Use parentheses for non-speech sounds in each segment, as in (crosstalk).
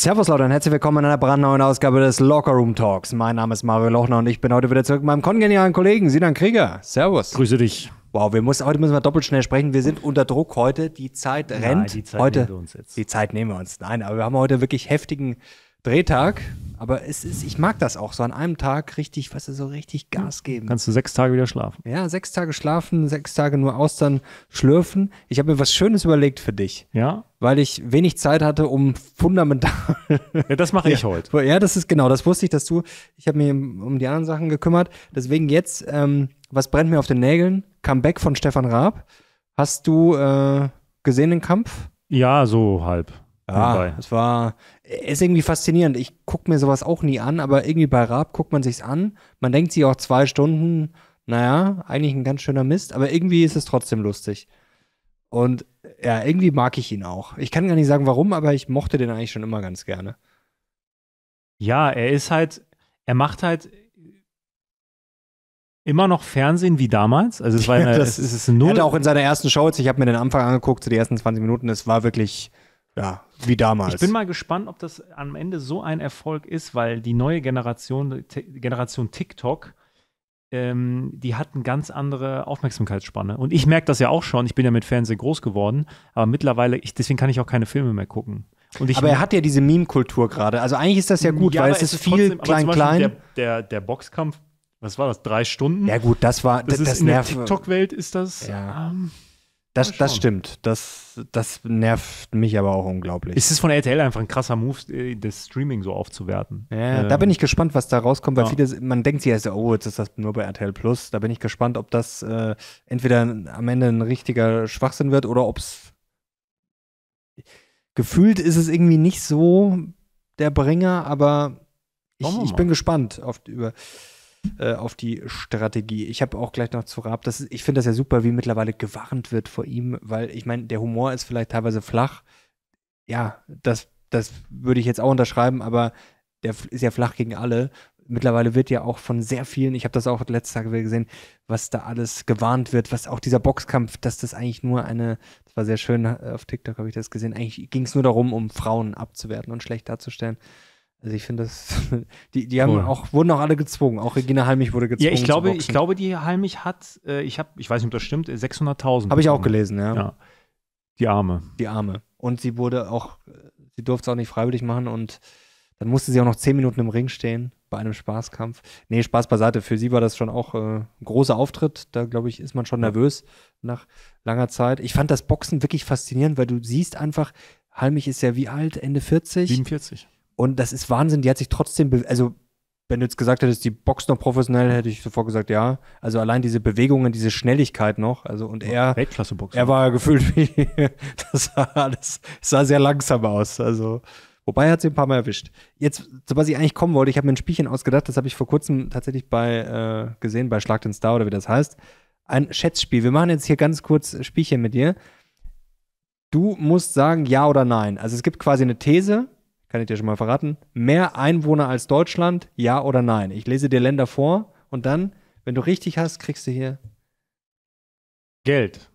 Servus Leute und herzlich willkommen in einer brandneuen Ausgabe des Locker Room Talks. Mein Name ist Mario Lochner und ich bin heute wieder zurück mit meinem kongenialen Kollegen Sinan Krieger. Servus. Grüße dich. Wow, wir müssen, heute müssen wir doppelt schnell sprechen. Wir sind unter Druck heute. Die Zeit rennt. Nein, die Zeit heute, nehmen wir uns jetzt. Die Zeit nehmen wir uns. Nein, aber wir haben heute wirklich heftigen Drehtag. Aber es ist, ich mag das auch, so an einem Tag richtig, weißt du, so richtig Gas hm. geben. Kannst du sechs Tage wieder schlafen. Ja, sechs Tage schlafen, sechs Tage nur Austern schlürfen. Ich habe mir was Schönes überlegt für dich. Ja. Weil ich wenig Zeit hatte, um fundamental. (laughs) Ja, das mache ich ja. heute. Ja, das ist genau, das wusste ich, dass du, ich habe mir um die anderen Sachen gekümmert. Deswegen jetzt, ähm, was brennt mir auf den Nägeln? Comeback von Stefan Raab. Hast du äh, gesehen den Kampf? Ja, so halb. Ja, ah, es war, ist irgendwie faszinierend. Ich gucke mir sowas auch nie an, aber irgendwie bei Raab guckt man sich's an. Man denkt sich auch zwei Stunden, naja, eigentlich ein ganz schöner Mist, aber irgendwie ist es trotzdem lustig. Und ja, irgendwie mag ich ihn auch. Ich kann gar nicht sagen, warum, aber ich mochte den eigentlich schon immer ganz gerne. Ja, er ist halt, er macht halt immer noch Fernsehen wie damals. Also es war (laughs) eine, ja, das, es, es ist null. Er auch in seiner ersten Show, ich habe mir den Anfang angeguckt, zu so den ersten 20 Minuten, es war wirklich ja, wie damals. Ich bin mal gespannt, ob das am Ende so ein Erfolg ist, weil die neue Generation, Generation TikTok, ähm, die hat eine ganz andere Aufmerksamkeitsspanne. Und ich merke das ja auch schon, ich bin ja mit Fernsehen groß geworden, aber mittlerweile, ich, deswegen kann ich auch keine Filme mehr gucken. Ich, aber er hat ja diese Meme-Kultur gerade. Also eigentlich ist das ja gut, ja, weil es ist, viel klein-klein. Der, der, der Boxkampf was war das, drei Stunden? Ja, gut, das war. Das, das, ist, das in der TikTok-Welt ist das. Ja. Ähm, das, das stimmt. Das, das nervt mich aber auch unglaublich. Es ist von RTL einfach ein krasser Move, äh, das Streaming so aufzuwerten. Ja, ähm, da bin ich ähm, gespannt, was da rauskommt, weil ja. viele, man denkt sich ja so, oh, jetzt ist das nur bei RTL Plus. Da bin ich gespannt, ob das äh, entweder am Ende ein richtiger Schwachsinn wird oder ob es. Gefühlt ist es irgendwie nicht so der Bringer, aber ich, ich bin gespannt auf, über. Äh, auf die Strategie. Ich habe auch gleich noch zu Raab, das ist, ich finde das ja super, wie mittlerweile gewarnt wird vor ihm, weil ich meine, der Humor ist vielleicht teilweise flach. Ja, das, das würde ich jetzt auch unterschreiben, aber der ist ja flach gegen alle. Mittlerweile wird ja auch von sehr vielen, ich habe das auch letzte Tage wieder gesehen, was da alles gewarnt wird, was auch dieser Boxkampf, dass das eigentlich nur eine, das war sehr schön, äh, auf TikTok habe ich das gesehen, eigentlich ging es nur darum, um Frauen abzuwerten und schlecht darzustellen. Also ich finde das, (laughs) die, die haben cool. auch, wurden auch alle gezwungen. Auch Regina Halmich wurde gezwungen. Ja, ich glaube, ich glaube, die Halmich hat, äh, ich habe, ich weiß nicht, ob das stimmt, 600.000. Äh, habe ich auch gelesen, ja. ja. Die Arme. Die Arme. Und sie wurde auch, sie durfte es auch nicht freiwillig machen und dann musste sie auch noch 10 Minuten im Ring stehen bei einem Spaßkampf. Nee, Spaß beiseite. Für sie war das schon auch äh, ein großer Auftritt. Da, glaube ich, ist man schon nervös nach langer Zeit. Ich fand das Boxen wirklich faszinierend, weil du siehst einfach, Halmich ist ja wie alt? Ende 40? 47. Und das ist Wahnsinn, die hat sich trotzdem, also wenn du jetzt gesagt hättest, die boxt noch professionell, hätte ich sofort gesagt, ja. Also allein diese Bewegungen, diese Schnelligkeit noch, also und er, weltklasse -Boxer. er war ja gefühlt wie, (laughs) das sah alles, sah sehr langsam aus, also. Wobei er hat sie ein paar Mal erwischt. Jetzt, zu was ich eigentlich kommen wollte, ich habe mir ein Spielchen ausgedacht, das habe ich vor kurzem tatsächlich bei äh, gesehen, bei Schlag den Star oder wie das heißt. Ein Schätzspiel. Wir machen jetzt hier ganz kurz Spielchen mit dir. Du musst sagen ja oder nein. Also es gibt quasi eine These kann ich dir schon mal verraten. Mehr Einwohner als Deutschland, ja oder nein? Ich lese dir Länder vor und dann, wenn du richtig hast, kriegst du hier Geld.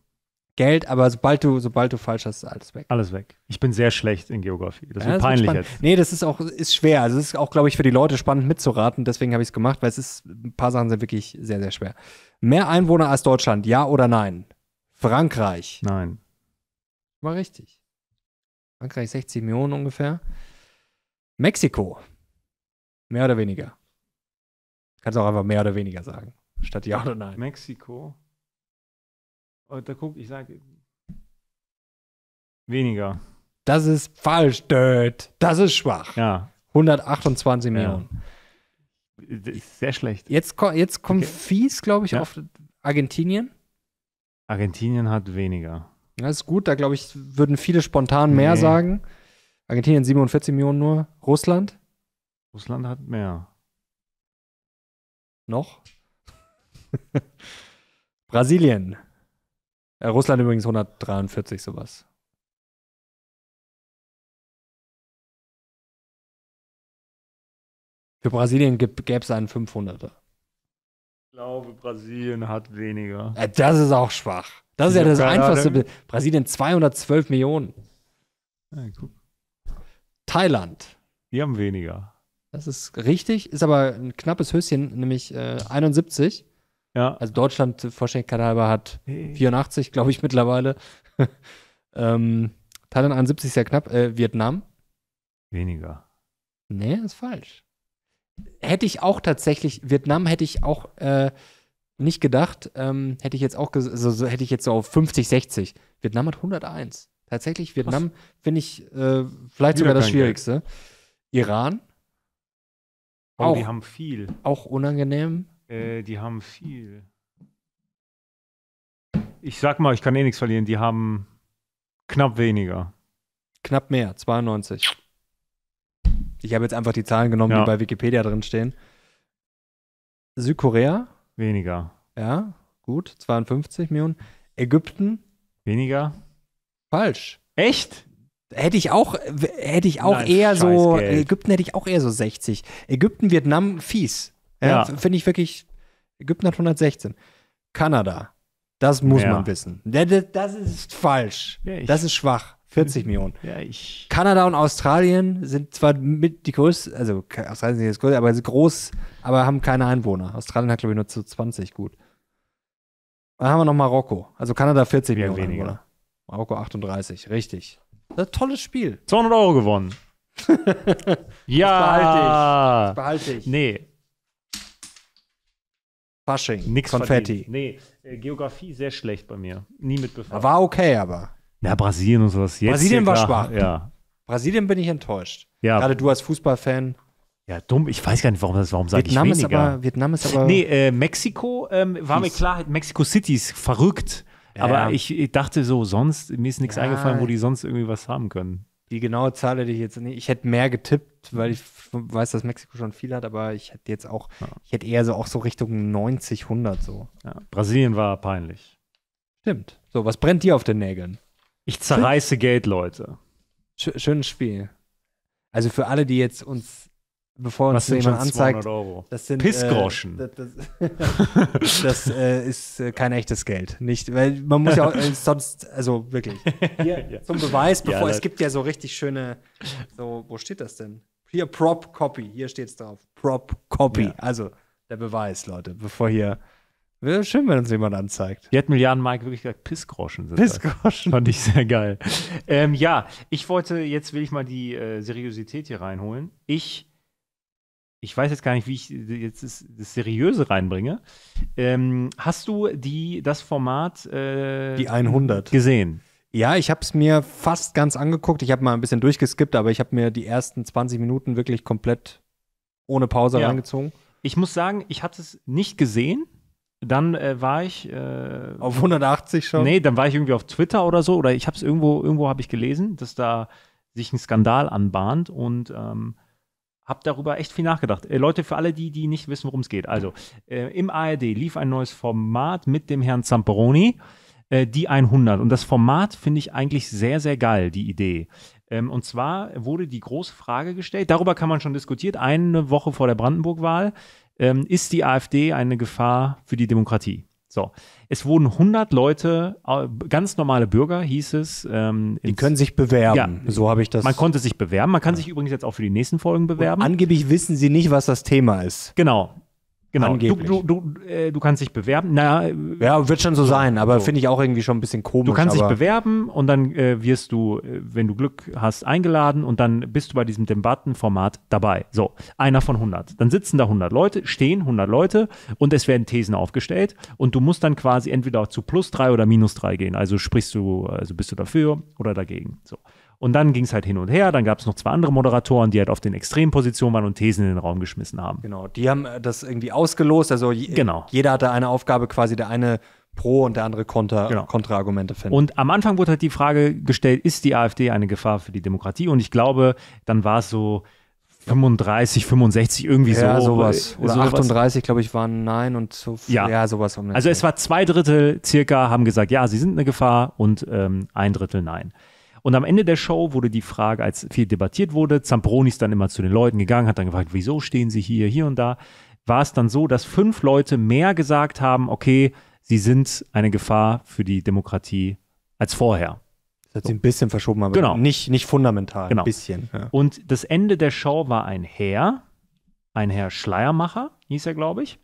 Geld, aber sobald du, sobald du falsch hast, ist alles weg. Alles weg. Ich bin sehr schlecht in Geografie. Das ja, wird peinlich jetzt. Nee, das ist auch ist schwer. Also es ist auch, glaube ich, für die Leute spannend mitzuraten. Deswegen habe ich es gemacht, weil es ist, ein paar Sachen sind wirklich sehr, sehr schwer. Mehr Einwohner als Deutschland, ja oder nein? Frankreich. Nein. War richtig. Frankreich 60 Millionen ungefähr. Mexiko. Mehr oder weniger. Kannst auch einfach mehr oder weniger sagen. Statt ja oder nein. Mexiko. Oh, da guck, ich sage weniger. Das ist falsch, Död. Das ist schwach. Ja. 128 ja. Millionen. Das ist sehr schlecht. Jetzt, jetzt kommt okay. fies, glaube ich, ja. auf Argentinien. Argentinien hat weniger. Das ist gut, da glaube ich, würden viele spontan mehr nee. sagen. Argentinien 47 Millionen nur. Russland? Russland hat mehr. Noch? (laughs) Brasilien. Äh, Russland übrigens 143 sowas. Für Brasilien gäbe es einen 500er. Ich glaube, Brasilien hat weniger. Ja, äh, das ist auch schwach. Das ist ja, ja das Einfachste. Brasilien 212 Millionen. Ja, guck. Thailand. Die haben weniger. Das ist richtig, ist aber ein knappes Höschen, nämlich äh, 71. Ja. Also Deutschland, äh, Vollständigkeit hat hey. 84, glaube ich, mittlerweile. (laughs) ähm, Thailand 71 ist ja knapp. Äh, Vietnam? Weniger. Nee, ist falsch. Hätte ich auch tatsächlich, Vietnam hätte ich auch äh, nicht gedacht, ähm, hätte ich jetzt auch, also, hätte ich jetzt so auf 50, 60. Vietnam hat 101. Tatsächlich Vietnam finde ich äh, vielleicht sogar das Schwierigste. Geld. Iran. Oh, auch, die haben viel. Auch unangenehm. Äh, die haben viel. Ich sag mal, ich kann eh nichts verlieren. Die haben knapp weniger. Knapp mehr, 92. Ich habe jetzt einfach die Zahlen genommen, ja. die bei Wikipedia drin stehen. Südkorea? Weniger. Ja, gut, 52 Millionen. Ägypten? Weniger. Falsch. Echt? Hätte ich auch, hätte ich auch Nein, eher so, Geld. Ägypten hätte ich auch eher so 60. Ägypten, Vietnam, fies. Ja. Finde ich wirklich, Ägypten hat 116. Kanada, das muss ja. man wissen. Das ist falsch. Ja, das ist schwach. 40 Millionen. Ja, Kanada und Australien sind zwar mit die größten, also Australien ist größte, aber groß, aber haben keine Einwohner. Australien hat, glaube ich, nur zu 20 gut. Dann haben wir noch Marokko. Also Kanada 40 Millionen weniger. Einwohner. Marokko 38, richtig. tolles Spiel. 200 Euro gewonnen. (laughs) ja. Das behalte ich. Das behalte ich. Nee. Fasching. Nix Konfetti. Verdient. Nee, äh, Geografie sehr schlecht bei mir. Nie mit befasst. War okay, aber. Ja, Brasilien und sowas. Jetzt Brasilien war schwach. Ja. Brasilien bin ich enttäuscht. Ja. Gerade du als Fußballfan. Ja, dumm. Ich weiß gar nicht, warum das, warum sage ich weniger. Ist aber, Vietnam ist aber. Nee, äh, Mexiko ähm, war mir klar, Mexiko City ist verrückt. Aber Ich, ich, dachte so, sonst, mir ist nichts ja. eingefallen, wo die sonst irgendwie was haben können. Die genaue Zahl hätte ich jetzt nicht. Ich hätte mehr getippt, weil ich weiß, dass Mexiko schon viel hat, aber ich hätte jetzt auch, ich hätte eher so auch so Richtung 90, 100 so. Ja. Brasilien war peinlich. Stimmt. So, was brennt dir auf den Nägeln? Ich zerreiße Geld, Leute. Sch schönes Spiel. Also für alle, die jetzt uns bevor uns jemand anzeigt. Das sind äh, Pissgroschen. Äh, das, das, (laughs) das äh, ist äh, kein echtes Geld, nicht, weil man muss ja auch (laughs) äh, sonst, also wirklich. Hier, (laughs) ja. Zum Beweis, bevor ja, es gibt ja so richtig schöne, so wo steht das denn? Hier Prop Copy, hier steht's drauf. Prop Copy, ja. also der Beweis, Leute, bevor hier. Wäre schön, wenn uns jemand anzeigt. Die hat Milliarden Mike wirklich gesagt, Pissgroschen sind Pissgroschen. Fand ich sehr geil. ähm, ja, ich wollte, jetzt will ich mal die äh, Seriosität hier reinholen. Ich ich weiß jetzt gar nicht, wie ich jetzt das, das Seriöse reinbringe. Ähm, hast du die, das Format äh, Die 100 gesehen? Ja, ich habe es mir fast ganz angeguckt. Ich habe mal ein bisschen durchgeskippt, aber ich habe mir die ersten 20 Minuten wirklich komplett ohne Pause ja. reingezogen. Ich muss sagen, ich hatte es nicht gesehen. Dann äh, war ich äh, auf 180 schon. Nee, dann war ich irgendwie auf Twitter oder so oder ich habe es irgendwo irgendwo habe ich gelesen, dass da sich ein Skandal anbahnt und ähm, habe darüber echt viel nachgedacht. Äh, Leute, für alle die, die nicht wissen, worum es geht. Also, äh, im ARD lief ein neues Format mit dem Herrn Zamperoni, äh, die 100. Und das Format finde ich eigentlich sehr, sehr geil, die Idee. Ähm, und zwar wurde die große Frage gestellt, darüber kann man schon diskutiert, eine Woche vor der Brandenburg-Wahl, ähm, ist die AfD eine Gefahr für die Demokratie? So, es wurden 100 Leute, ganz normale Bürger hieß es. Ähm, die können sich bewerben, ja, so habe ich das. Man konnte sich bewerben, man kann ja. sich übrigens jetzt auch für die nächsten Folgen bewerben. Und angeblich wissen sie nicht, was das Thema ist. Genau, Genau, du, du, du, äh, du, kannst dich bewerben. Na, äh, ja, wird schon so sein, aber so. finde ich auch irgendwie schon ein bisschen komisch. Du kannst dich bewerben und dann äh, wirst du, äh, wenn du Glück hast, eingeladen und dann bist du bei diesem Debattenformat dabei. So, einer von 100. Dann sitzen da 100 Leute, stehen 100 Leute und es werden Thesen aufgestellt und du musst dann quasi entweder zu plus drei oder minus drei gehen. Also sprichst du, also bist du dafür oder dagegen. So. Und dann ging es halt hin und her. Dann gab es noch zwei andere Moderatoren, die halt auf den Extrempositionen waren und Thesen in den Raum geschmissen haben. Genau, die haben äh, das irgendwie ausgelost. Also je, genau. jeder hatte eine Aufgabe, quasi der eine Pro- und der andere Konter, genau. finden. Und am Anfang wurde halt die Frage gestellt, ist die AfD eine Gefahr für die Demokratie? Und ich glaube, dann war es so 35, 65, irgendwie ja, so. sowas. Oder sowas. 38, glaube ich, waren Nein und so. Ja, ja sowas. also es war zwei Drittel circa haben gesagt, ja, sie sind eine Gefahr und ähm, ein Drittel Nein. Und am Ende der Show wurde die Frage, als viel debattiert wurde, Zambroni ist dann immer zu den Leuten gegangen, hat dann gefragt, wieso stehen sie hier, hier und da, war es dann so, dass fünf Leute mehr gesagt haben, okay, sie sind eine Gefahr für die Demokratie als vorher. Das hat sie ein bisschen verschoben, aber genau. nicht, nicht fundamental, genau. ein bisschen. Ja. Und das Ende der Show war ein Herr, ein Herr Schleiermacher, hieß er, glaube ich,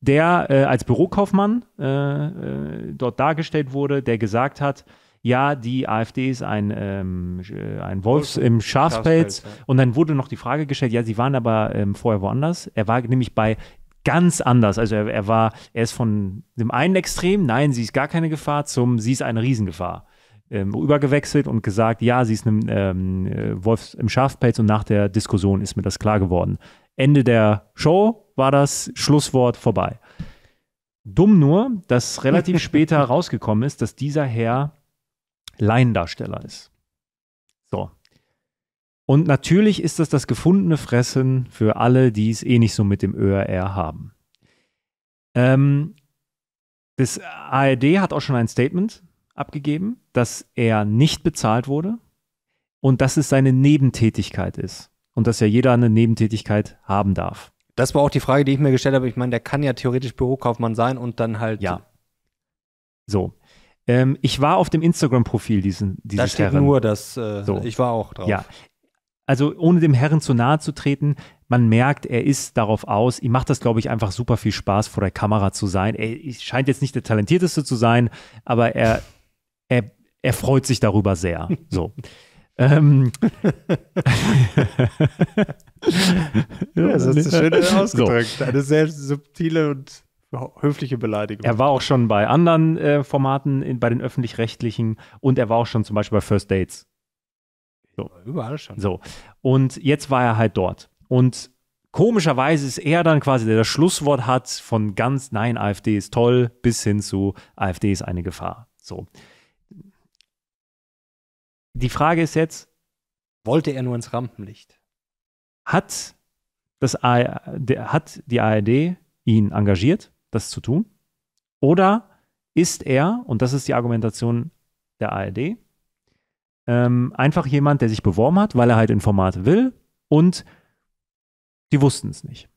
der äh, als Bürokaufmann äh, äh, dort dargestellt wurde, der gesagt hat, ja, die AfD ist ein, ähm, äh, ein Wolf im Schafspelz. Und dann wurde noch die Frage gestellt, ja, sie waren aber ähm, vorher woanders. Er war nämlich bei ganz anders. Also er, er war, er ist von dem einen Extrem, nein, sie ist gar keine Gefahr, zum sie ist eine Riesengefahr ähm, übergewechselt und gesagt, ja, sie ist ein ähm, äh, Wolf im Schafpelz und nach der Diskussion ist mir das klar geworden. Ende der Show war das Schlusswort vorbei. Dumm nur, dass relativ (laughs) später rausgekommen ist, dass dieser Herr Laiendarsteller ist. So. Und natürlich ist das das gefundene Fressen für alle, die es eh nicht so mit dem ÖRR haben. Ähm, das ARD hat auch schon ein Statement abgegeben, dass er nicht bezahlt wurde und dass es seine Nebentätigkeit ist und dass ja jeder eine Nebentätigkeit haben darf. Das war auch die Frage, die ich mir gestellt habe. Ich meine, der kann ja theoretisch Bürokaufmann sein und dann halt. Ja. So. Ähm, ich war auf dem Instagram-Profil diesen, dieses das steht Herren. nur dass äh, so. ich war auch drauf. Ja. Also ohne dem Herren zu nahe zu treten, man merkt, er ist darauf aus. Ihm macht das, glaube ich, einfach super viel Spaß, vor der Kamera zu sein. Er scheint jetzt nicht der Talentierteste zu sein, aber er, er, er freut sich darüber sehr. So. (laughs) Ähm. ja, das ist schön (laughs) ausgedrückt. So. Eine sehr subtile und höfliche Beleidigung. Er war auch schon bei anderen äh, Formaten, in, bei den öffentlich-rechtlichen und er war auch schon zum Beispiel bei First Dates. So. Überall schon. So. Und jetzt war er halt dort. Und komischerweise ist er dann quasi, der das Schlusswort hat von ganz, nein, AfD ist toll, bis hin zu AfD ist eine Gefahr. So. Die Frage ist jetzt: Wollte er nur ins Rampenlicht? Hat, das, hat die ARD ihn engagiert? das zu tun? Oder ist er, und das ist die Argumentation der ARD, ähm, einfach jemand, der sich beworben hat, weil er halt Informate will und die wussten es nicht.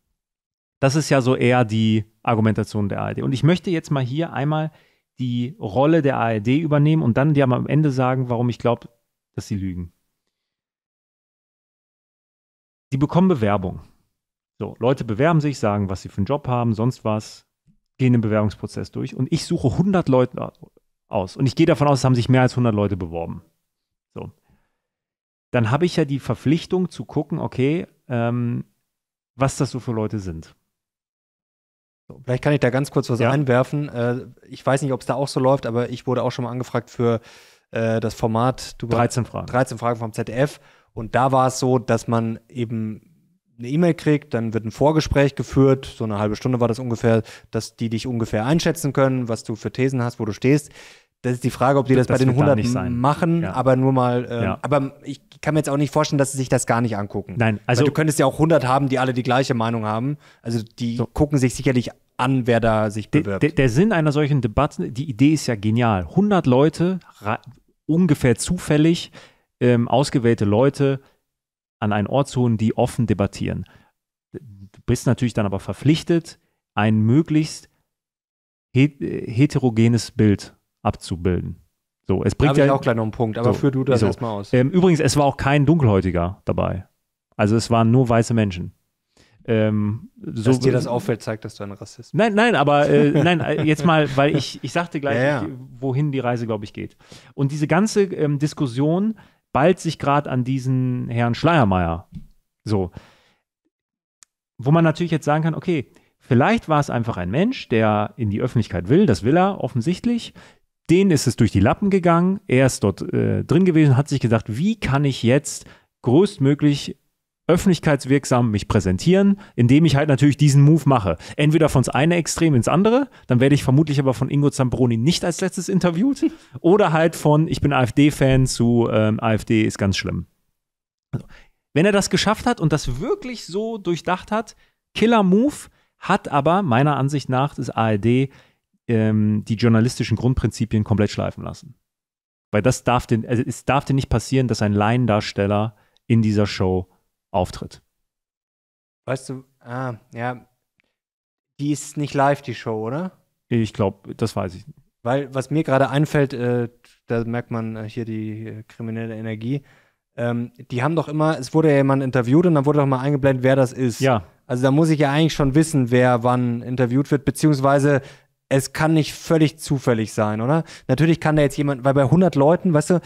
Das ist ja so eher die Argumentation der ARD. Und ich möchte jetzt mal hier einmal die Rolle der ARD übernehmen und dann dir am Ende sagen, warum ich glaube, dass sie lügen. Die bekommen Bewerbung. So, Leute bewerben sich, sagen, was sie für einen Job haben, sonst was gehen den Bewerbungsprozess durch und ich suche 100 Leute aus. Und ich gehe davon aus, es haben sich mehr als 100 Leute beworben. So. Dann habe ich ja die Verpflichtung zu gucken, okay, ähm, was das so für Leute sind. So. Vielleicht kann ich da ganz kurz was ja. einwerfen. Äh, ich weiß nicht, ob es da auch so läuft, aber ich wurde auch schon mal angefragt für äh, das Format. 13 Fragen. 13 Fragen vom ZDF. Und da war es so, dass man eben eine E-Mail kriegt, dann wird ein Vorgespräch geführt, so eine halbe Stunde war das ungefähr, dass die dich ungefähr einschätzen können, was du für Thesen hast, wo du stehst. Das ist die Frage, ob die das, das bei den 100 machen, ja. aber nur mal, äh, ja. aber ich kann mir jetzt auch nicht vorstellen, dass sie sich das gar nicht angucken. Nein, also. Weil du könntest ja auch 100 haben, die alle die gleiche Meinung haben. Also die so. gucken sich sicherlich an, wer da sich bewirbt. Der, der, der Sinn einer solchen Debatte, die Idee ist ja genial. 100 Leute, ungefähr zufällig, ähm, ausgewählte Leute, an einen Ort zu holen, die offen debattieren. Du bist natürlich dann aber verpflichtet, ein möglichst heterogenes Bild abzubilden. So, es bringt ja auch gleich noch einen Punkt, aber so, führ du das so. erstmal aus. Ähm, übrigens, es war auch kein Dunkelhäutiger dabei. Also es waren nur weiße Menschen. Ähm, so Dass dir das auffällt, zeigt, dass du ein Rassist bist. Nein, nein, aber äh, nein, äh, jetzt mal, weil ich, ich sagte gleich, ja, ja. wohin die Reise, glaube ich, geht. Und diese ganze ähm, Diskussion ballt sich gerade an diesen Herrn Schleiermeier. So. Wo man natürlich jetzt sagen kann, okay, vielleicht war es einfach ein Mensch, der in die Öffentlichkeit will, das will er offensichtlich. Den ist es durch die Lappen gegangen, er ist dort äh, drin gewesen, hat sich gesagt, wie kann ich jetzt größtmöglich öffentlichkeitswirksam mich präsentieren, indem ich halt natürlich diesen Move mache. Entweder von das eine Extrem ins andere, dann werde ich vermutlich aber von Ingo Zambroni nicht als letztes interviewt, (laughs) oder halt von ich bin AfD-Fan zu ähm, AfD ist ganz schlimm. Also, wenn er das geschafft hat und das wirklich so durchdacht hat, Killer Move, hat aber meiner Ansicht nach das ARD ähm, die journalistischen Grundprinzipien komplett schleifen lassen. Weil das darf den, also es darf denn nicht passieren, dass ein Laiendarsteller in dieser Show auftritt. Weißt du, ah, ja, die ist nicht live, die Show, oder? Ich glaube, das weiß ich. Weil, was mir gerade einfällt, äh, da merkt man äh, hier die äh, kriminelle Energie. Ähm, die haben doch immer, es wurde ja jemand interviewt und dann wurde doch mal eingeblendet, wer das ist. Ja. Also da muss ich ja eigentlich schon wissen, wer wann interviewt wird, beziehungsweise es kann nicht völlig zufällig sein, oder? Natürlich kann da jetzt jemand, weil bei 100 Leuten, weißt du,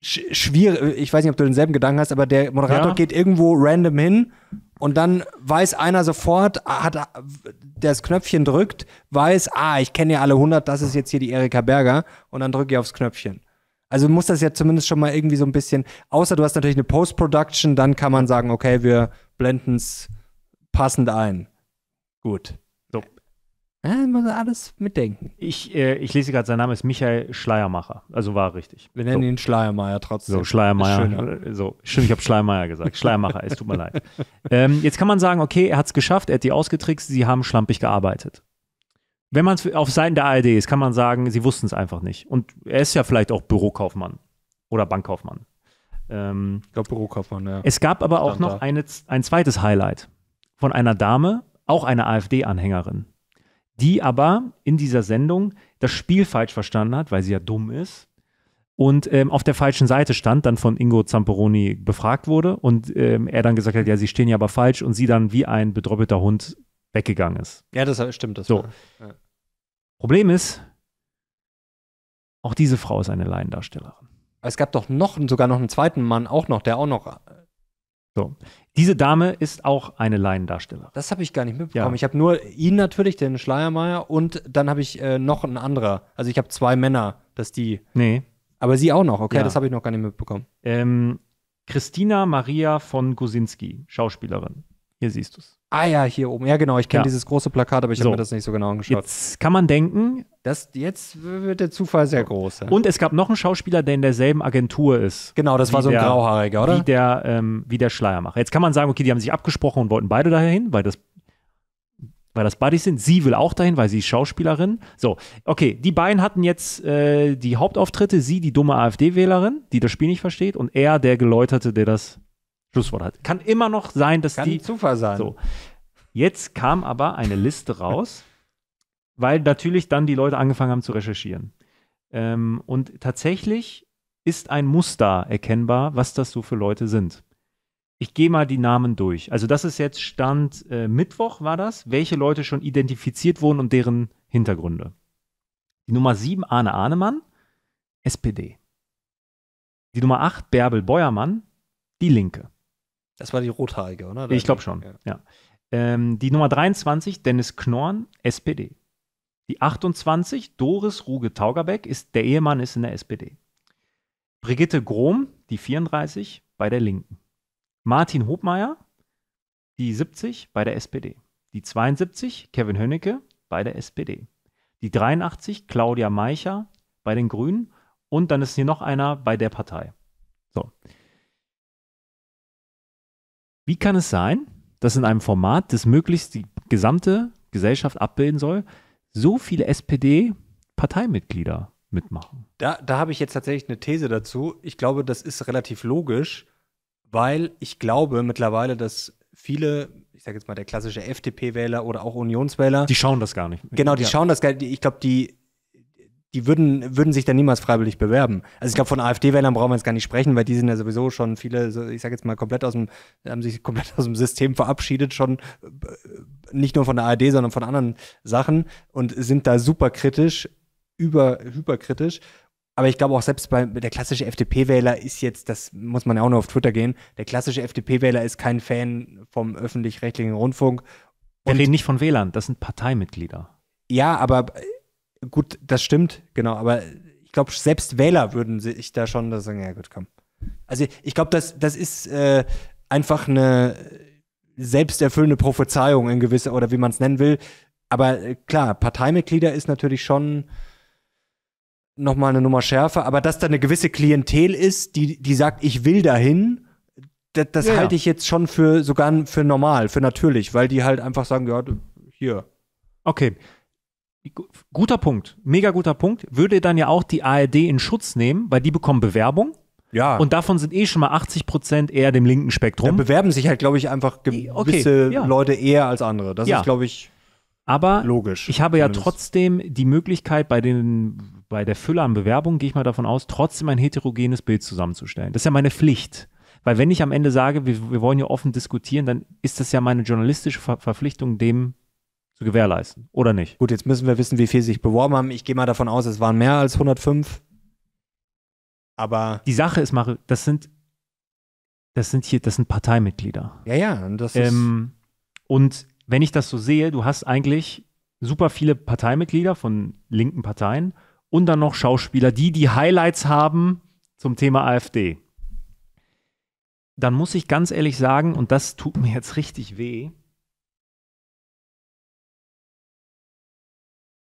schwierig, ich weiß nicht, ob du denselben Gedanken hast, aber der Moderator ja. geht irgendwo random hin und dann weiß einer sofort, hat der das Knöpfchen drückt, weiß, ah, ich kenne ja alle 100, das ist jetzt hier die Erika Berger und dann drücke ich aufs Knöpfchen. Also muss das ja zumindest schon mal irgendwie so ein bisschen, außer du hast natürlich eine Post-Production, dann kann man sagen, okay, wir blenden es passend ein. Gut. Ja, muss alles mitdenken. Ich, äh, ich lese gerade, sein Name ist Michael Schleiermacher. Also war richtig. Wir nennen so. ihn Schleiermacher trotzdem. So, Schleiermacher. So, also, stimmt, ich habe Schleiermacher gesagt. Schleiermacher, es tut mir leid. Ähm, jetzt kann man sagen, okay, er hat es geschafft, er hat die ausgetrickst, sie haben schlampig gearbeitet. Wenn man es auf Seiten der ARD ist, kann man sagen, sie wussten es einfach nicht. Und er ist ja vielleicht auch Bürokaufmann oder Bankkaufmann. Ähm, ich glaube, Bürokaufmann, ja. Es gab aber auch noch eine, ein zweites Highlight von einer Dame, auch eine AfD-Anhängerin die aber in dieser Sendung das Spiel falsch verstanden hat, weil sie ja dumm ist und ähm, auf der falschen Seite stand, dann von Ingo Zamperoni befragt wurde und ähm, er dann gesagt hat, ja, sie stehen ja aber falsch und sie dann wie ein bedröppelter Hund weggegangen ist. Ja, das stimmt. Das so. Ja. Problem ist, auch diese Frau ist eine Laiendarstellerin. Es gab doch noch sogar noch einen zweiten Mann auch noch, der auch noch so. Diese Dame ist auch eine Laiendarstellerin. Das habe ich gar nicht mitbekommen. Ja. Ich habe nur ihn natürlich, den Schleiermeier, und dann habe ich äh, noch einen anderer. Also ich habe zwei Männer, dass die. Nee. Aber sie auch noch, okay, ja. das habe ich noch gar nicht mitbekommen. Ähm, Christina Maria von Gosinski, Schauspielerin. Hier siehst du es. Ah ja, hier oben. Ja, genau. Ich kenne ja. dieses große Plakat, aber ich so. habe mir das nicht so genau angeschaut. Jetzt kann man denken. Das, jetzt wird der Zufall sehr groß. Ja. Und es gab noch einen Schauspieler, der in derselben Agentur ist. Genau, das war so ein der, Grauhaariger, oder? Wie der, ähm, wie der Schleiermacher. Jetzt kann man sagen, okay, die haben sich abgesprochen und wollten beide dahin, weil das, weil das Buddies sind. Sie will auch dahin, weil sie ist Schauspielerin. So, okay, die beiden hatten jetzt äh, die Hauptauftritte. Sie, die dumme AfD-Wählerin, die das Spiel nicht versteht, und er, der Geläuterte, der das Schlusswort hat. Kann immer noch sein, dass Kann die. Zufall sein. So. Jetzt kam aber eine Liste raus, (laughs) weil natürlich dann die Leute angefangen haben zu recherchieren. Ähm, und tatsächlich ist ein Muster erkennbar, was das so für Leute sind. Ich gehe mal die Namen durch. Also das ist jetzt Stand äh, Mittwoch war das, welche Leute schon identifiziert wurden und deren Hintergründe. Die Nummer 7 Arne Ahnemann, SPD. Die Nummer 8 Bärbel Beuermann, die Linke. Das war die rothaarige, oder? Ich glaube schon, ja. ja. Ähm, die Nummer 23, Dennis Knorn, SPD. Die 28, Doris Ruge Taugerbeck, ist, der Ehemann ist in der SPD. Brigitte Grom, die 34, bei der Linken. Martin Hobmeier, die 70, bei der SPD. Die 72, Kevin Hönnecke, bei der SPD. Die 83, Claudia Meicher, bei den Grünen. Und dann ist hier noch einer bei der Partei. So. Wie kann es sein, dass in einem Format, das möglichst die gesamte Gesellschaft abbilden soll, so viele SPD-Parteimitglieder mitmachen? Da, da habe ich jetzt tatsächlich eine These dazu. Ich glaube, das ist relativ logisch, weil ich glaube mittlerweile, dass viele, ich sage jetzt mal der klassische FDP-Wähler oder auch Unionswähler. Die schauen das gar nicht. Genau, die ja. schauen das gar nicht. Ich glaube, die die würden, würden sich dann niemals freiwillig bewerben. Also ich glaube, von AfD-Wählern brauchen wir jetzt gar nicht sprechen, weil die sind ja sowieso schon viele, ich sage jetzt mal, komplett aus dem, haben sich komplett aus dem System verabschiedet, schon äh, nicht nur von der ARD, sondern von anderen Sachen und sind da super kritisch, über, hyperkritisch. Aber ich glaube auch selbst bei der klassische FDP-Wähler ist jetzt, das muss man ja auch nur auf Twitter gehen, der klassische FDP-Wähler ist kein Fan vom öffentlich-rechtlichen Rundfunk. Wir reden nicht von Wählern, das sind Parteimitglieder. Ja, aber äh, Gut, das stimmt, genau, aber ich glaube, selbst Wähler würden sich da schon sagen, ja gut, komm. Also ich glaube, das, das ist äh, einfach eine selbsterfüllende Prophezeiung in gewisser, oder wie man es nennen will. Aber äh, klar, Parteimitglieder ist natürlich schon nochmal eine Nummer schärfer, aber dass da eine gewisse Klientel ist, die, die sagt, ich will dahin, das, das ja. halte ich jetzt schon für sogar für normal, für natürlich, weil die halt einfach sagen, ja, hier. Okay, Guter Punkt, mega guter Punkt. Würde dann ja auch die ARD in Schutz nehmen, weil die bekommen Bewerbung. Ja. Und davon sind eh schon mal 80 Prozent eher dem linken Spektrum. Dann bewerben sich halt, glaube ich, einfach gewisse okay, ja. Leute eher als andere. Das ja. ist, glaube ich, aber logisch. Ich habe ja trotzdem die Möglichkeit, bei, den, bei der Fülle an Bewerbungen, gehe ich mal davon aus, trotzdem ein heterogenes Bild zusammenzustellen. Das ist ja meine Pflicht. Weil wenn ich am Ende sage, wir, wir wollen ja offen diskutieren, dann ist das ja meine journalistische Ver Verpflichtung dem zu gewährleisten, oder nicht? Gut, jetzt müssen wir wissen, wie viel sich beworben haben. Ich gehe mal davon aus, es waren mehr als 105. Aber. Die Sache ist, Mario, das sind, das sind hier, das sind Parteimitglieder. Ja, ja. Und, das ähm, und wenn ich das so sehe, du hast eigentlich super viele Parteimitglieder von linken Parteien und dann noch Schauspieler, die die Highlights haben zum Thema AfD. Dann muss ich ganz ehrlich sagen, und das tut mir jetzt richtig weh,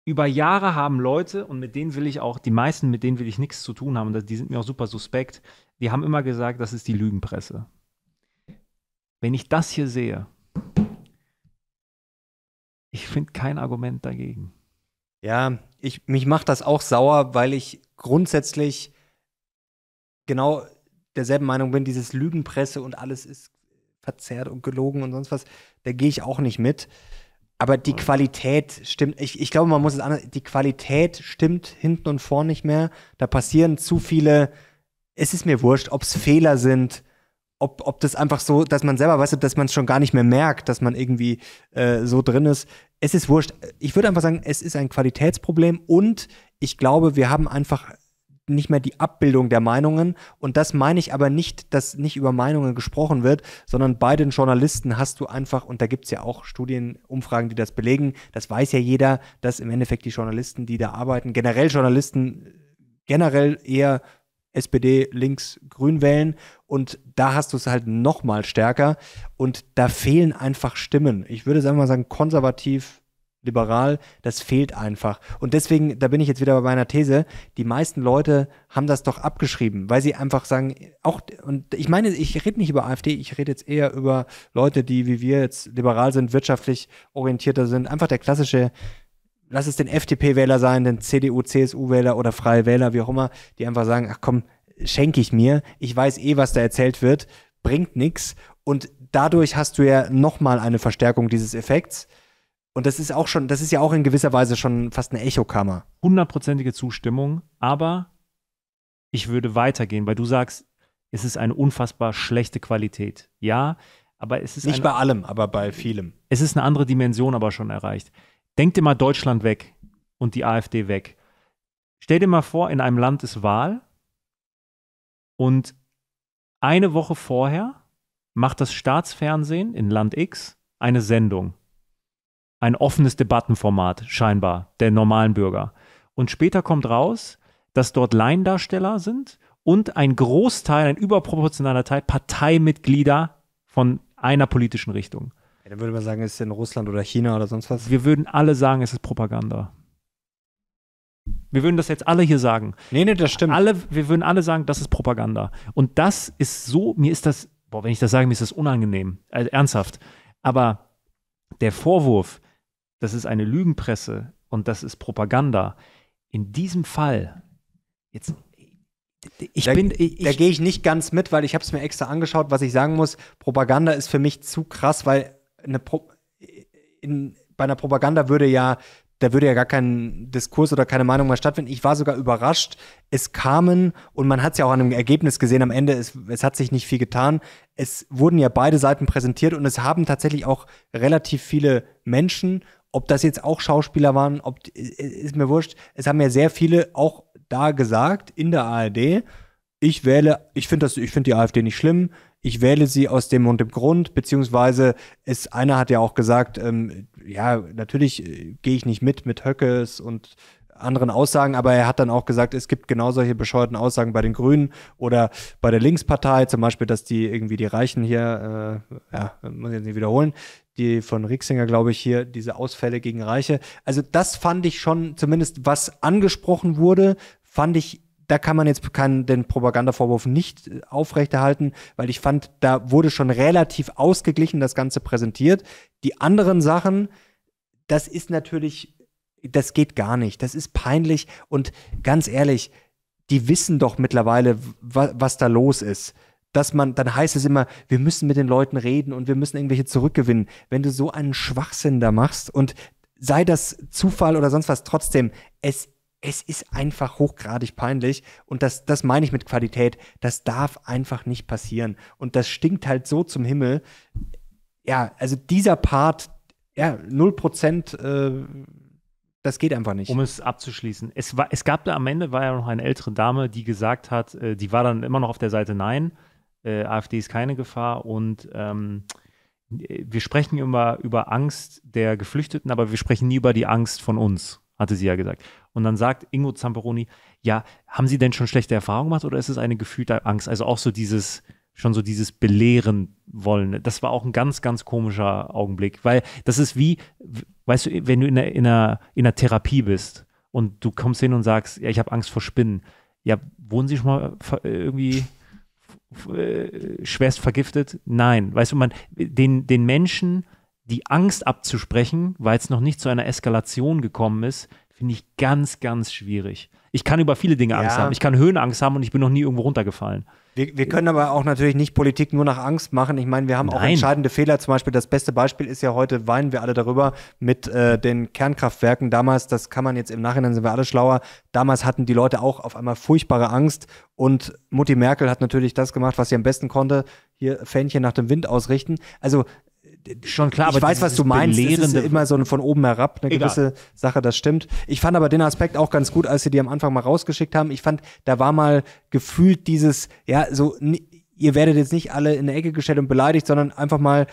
über Jahre haben Leute, und mit denen will ich auch, die meisten, mit denen will ich nichts zu tun haben, die sind mir auch super suspekt, die haben immer gesagt, das ist die Lügenpresse. Wenn ich das hier sehe, ich finde kein Argument dagegen. Ja, ich, mich macht das auch sauer, weil ich grundsätzlich genau derselben Meinung bin, dieses Lügenpresse und alles ist verzerrt und gelogen und sonst was, da gehe ich auch nicht mit. Aber die Qualität stimmt, ich, ich glaube, man muss es anders, die Qualität stimmt hinten und vorn nicht mehr. Da passieren zu viele, es ist mir wurscht, ob es Fehler sind, ob, ob das einfach so, dass man selber weiß, dass man es schon gar nicht mehr merkt, dass man irgendwie äh, so drin ist. Es ist wurscht. Ich würde einfach sagen, es ist ein Qualitätsproblem und ich glaube, wir haben einfach nicht mehr die Abbildung der Meinungen. Und das meine ich aber nicht, dass nicht über Meinungen gesprochen wird, sondern bei den Journalisten hast du einfach, und da gibt es ja auch Studienumfragen, die das belegen, das weiß ja jeder, dass im Endeffekt die Journalisten, die da arbeiten, generell Journalisten generell eher SPD, links, grün wählen. Und da hast du es halt noch mal stärker. Und da fehlen einfach Stimmen. Ich würde sagen mal sagen, konservativ, liberal, das fehlt einfach. Und deswegen, da bin ich jetzt wieder bei meiner These, die meisten Leute haben das doch abgeschrieben, weil sie einfach sagen, auch, und ich meine, ich rede nicht über AfD, ich rede jetzt eher über Leute, die wie wir jetzt liberal sind, wirtschaftlich orientierter sind, einfach der klassische, lass es den FDP-Wähler sein, den CDU, CSU-Wähler oder Freie Wähler, wie auch immer, die einfach sagen, ach komm, schenke ich mir, ich weiß eh, was da erzählt wird, bringt nichts. Und dadurch hast du ja nochmal eine Verstärkung dieses Effekts und das ist auch schon, das ist ja auch in gewisser Weise schon fast eine Echokammer. Hundertprozentige Zustimmung, aber ich würde weitergehen, weil du sagst, es ist eine unfassbar schlechte Qualität. Ja, aber es ist. Nicht eine, bei allem, aber bei vielem. Es ist eine andere Dimension aber schon erreicht. Denk dir mal Deutschland weg und die AfD weg. Stell dir mal vor, in einem Land ist Wahl und eine Woche vorher macht das Staatsfernsehen in Land X eine Sendung ein offenes Debattenformat scheinbar der normalen Bürger. Und später kommt raus, dass dort Laiendarsteller sind und ein Großteil, ein überproportionaler Teil Parteimitglieder von einer politischen Richtung. Ja, dann würde man sagen, es ist in Russland oder China oder sonst was? Wir würden alle sagen, es ist Propaganda. Wir würden das jetzt alle hier sagen. Nee, nee, das stimmt. Alle, wir würden alle sagen, das ist Propaganda. Und das ist so, mir ist das, boah, wenn ich das sage, mir ist das unangenehm. Also ernsthaft. Aber der Vorwurf, das ist eine Lügenpresse und das ist Propaganda. In diesem Fall, jetzt, ich da, bin. Ich, da gehe ich nicht ganz mit, weil ich habe es mir extra angeschaut, was ich sagen muss. Propaganda ist für mich zu krass, weil eine Pro in, bei einer Propaganda würde ja da würde ja gar kein Diskurs oder keine Meinung mehr stattfinden. Ich war sogar überrascht. Es kamen, und man hat es ja auch an dem Ergebnis gesehen am Ende, es, es, hat sich nicht viel getan. Es wurden ja beide Seiten präsentiert und es haben tatsächlich auch relativ viele Menschen ob das jetzt auch Schauspieler waren, ob, äh, äh, ist mir wurscht. Es haben ja sehr viele auch da gesagt in der ARD, ich wähle, ich finde find die AfD nicht schlimm, ich wähle sie aus dem und dem Grund, beziehungsweise es, einer hat ja auch gesagt, ähm, ja, natürlich äh, gehe ich nicht mit mit Höckes und anderen Aussagen, aber er hat dann auch gesagt, es gibt genau solche bescheuerten Aussagen bei den Grünen oder bei der Linkspartei, zum Beispiel, dass die irgendwie die Reichen hier, äh, ja, muss ich jetzt nicht wiederholen, die von Rixinger, glaube ich, hier diese Ausfälle gegen Reiche. Also das fand ich schon, zumindest was angesprochen wurde, fand ich, da kann man jetzt keinen, den Propagandavorwurf nicht äh, aufrechterhalten, weil ich fand, da wurde schon relativ ausgeglichen das Ganze präsentiert. Die anderen Sachen, das ist natürlich, das geht gar nicht. Das ist peinlich und ganz ehrlich, die wissen doch mittlerweile, was da los ist dass man, dann heißt es immer, wir müssen mit den Leuten reden und wir müssen irgendwelche zurückgewinnen. Wenn du so einen Schwachsinn da machst und sei das Zufall oder sonst was, trotzdem, es, es ist einfach hochgradig peinlich und das, das meine ich mit Qualität, das darf einfach nicht passieren. Und das stinkt halt so zum Himmel. Ja, also dieser Part, ja, 0%, äh, das geht einfach nicht. Um es abzuschließen. Es, war, es gab da am Ende, war ja noch eine ältere Dame, die gesagt hat, äh, die war dann immer noch auf der Seite Nein äh, AfD ist keine Gefahr und ähm, wir sprechen immer über Angst der Geflüchteten, aber wir sprechen nie über die Angst von uns, hatte sie ja gesagt. Und dann sagt Ingo Zamperoni, ja, haben Sie denn schon schlechte Erfahrungen gemacht oder ist es eine gefühlte Angst? Also auch so dieses, schon so dieses Belehren wollen. Das war auch ein ganz, ganz komischer Augenblick, weil das ist wie, weißt du, wenn du in einer, in einer, in einer Therapie bist und du kommst hin und sagst, ja, ich habe Angst vor Spinnen. Ja, wurden Sie schon mal äh, irgendwie äh, schwerst vergiftet. Nein, weißt du, man, den, den Menschen die Angst abzusprechen, weil es noch nicht zu einer Eskalation gekommen ist, finde ich ganz, ganz schwierig. Ich kann über viele Dinge ja. Angst haben. Ich kann Höhenangst haben und ich bin noch nie irgendwo runtergefallen. Wir, wir können aber auch natürlich nicht Politik nur nach Angst machen. Ich meine, wir haben Nein. auch entscheidende Fehler. Zum Beispiel das beste Beispiel ist ja heute, weinen wir alle darüber mit äh, den Kernkraftwerken. Damals, das kann man jetzt im Nachhinein, sind wir alle schlauer. Damals hatten die Leute auch auf einmal furchtbare Angst. Und Mutti Merkel hat natürlich das gemacht, was sie am besten konnte. Hier Fähnchen nach dem Wind ausrichten. Also Schon klar, ich aber weiß, was du meinst. Es ist immer so von oben herab eine Egal. gewisse Sache, das stimmt. Ich fand aber den Aspekt auch ganz gut, als sie die am Anfang mal rausgeschickt haben. Ich fand, da war mal gefühlt dieses, ja, so, ihr werdet jetzt nicht alle in der Ecke gestellt und beleidigt, sondern einfach mal,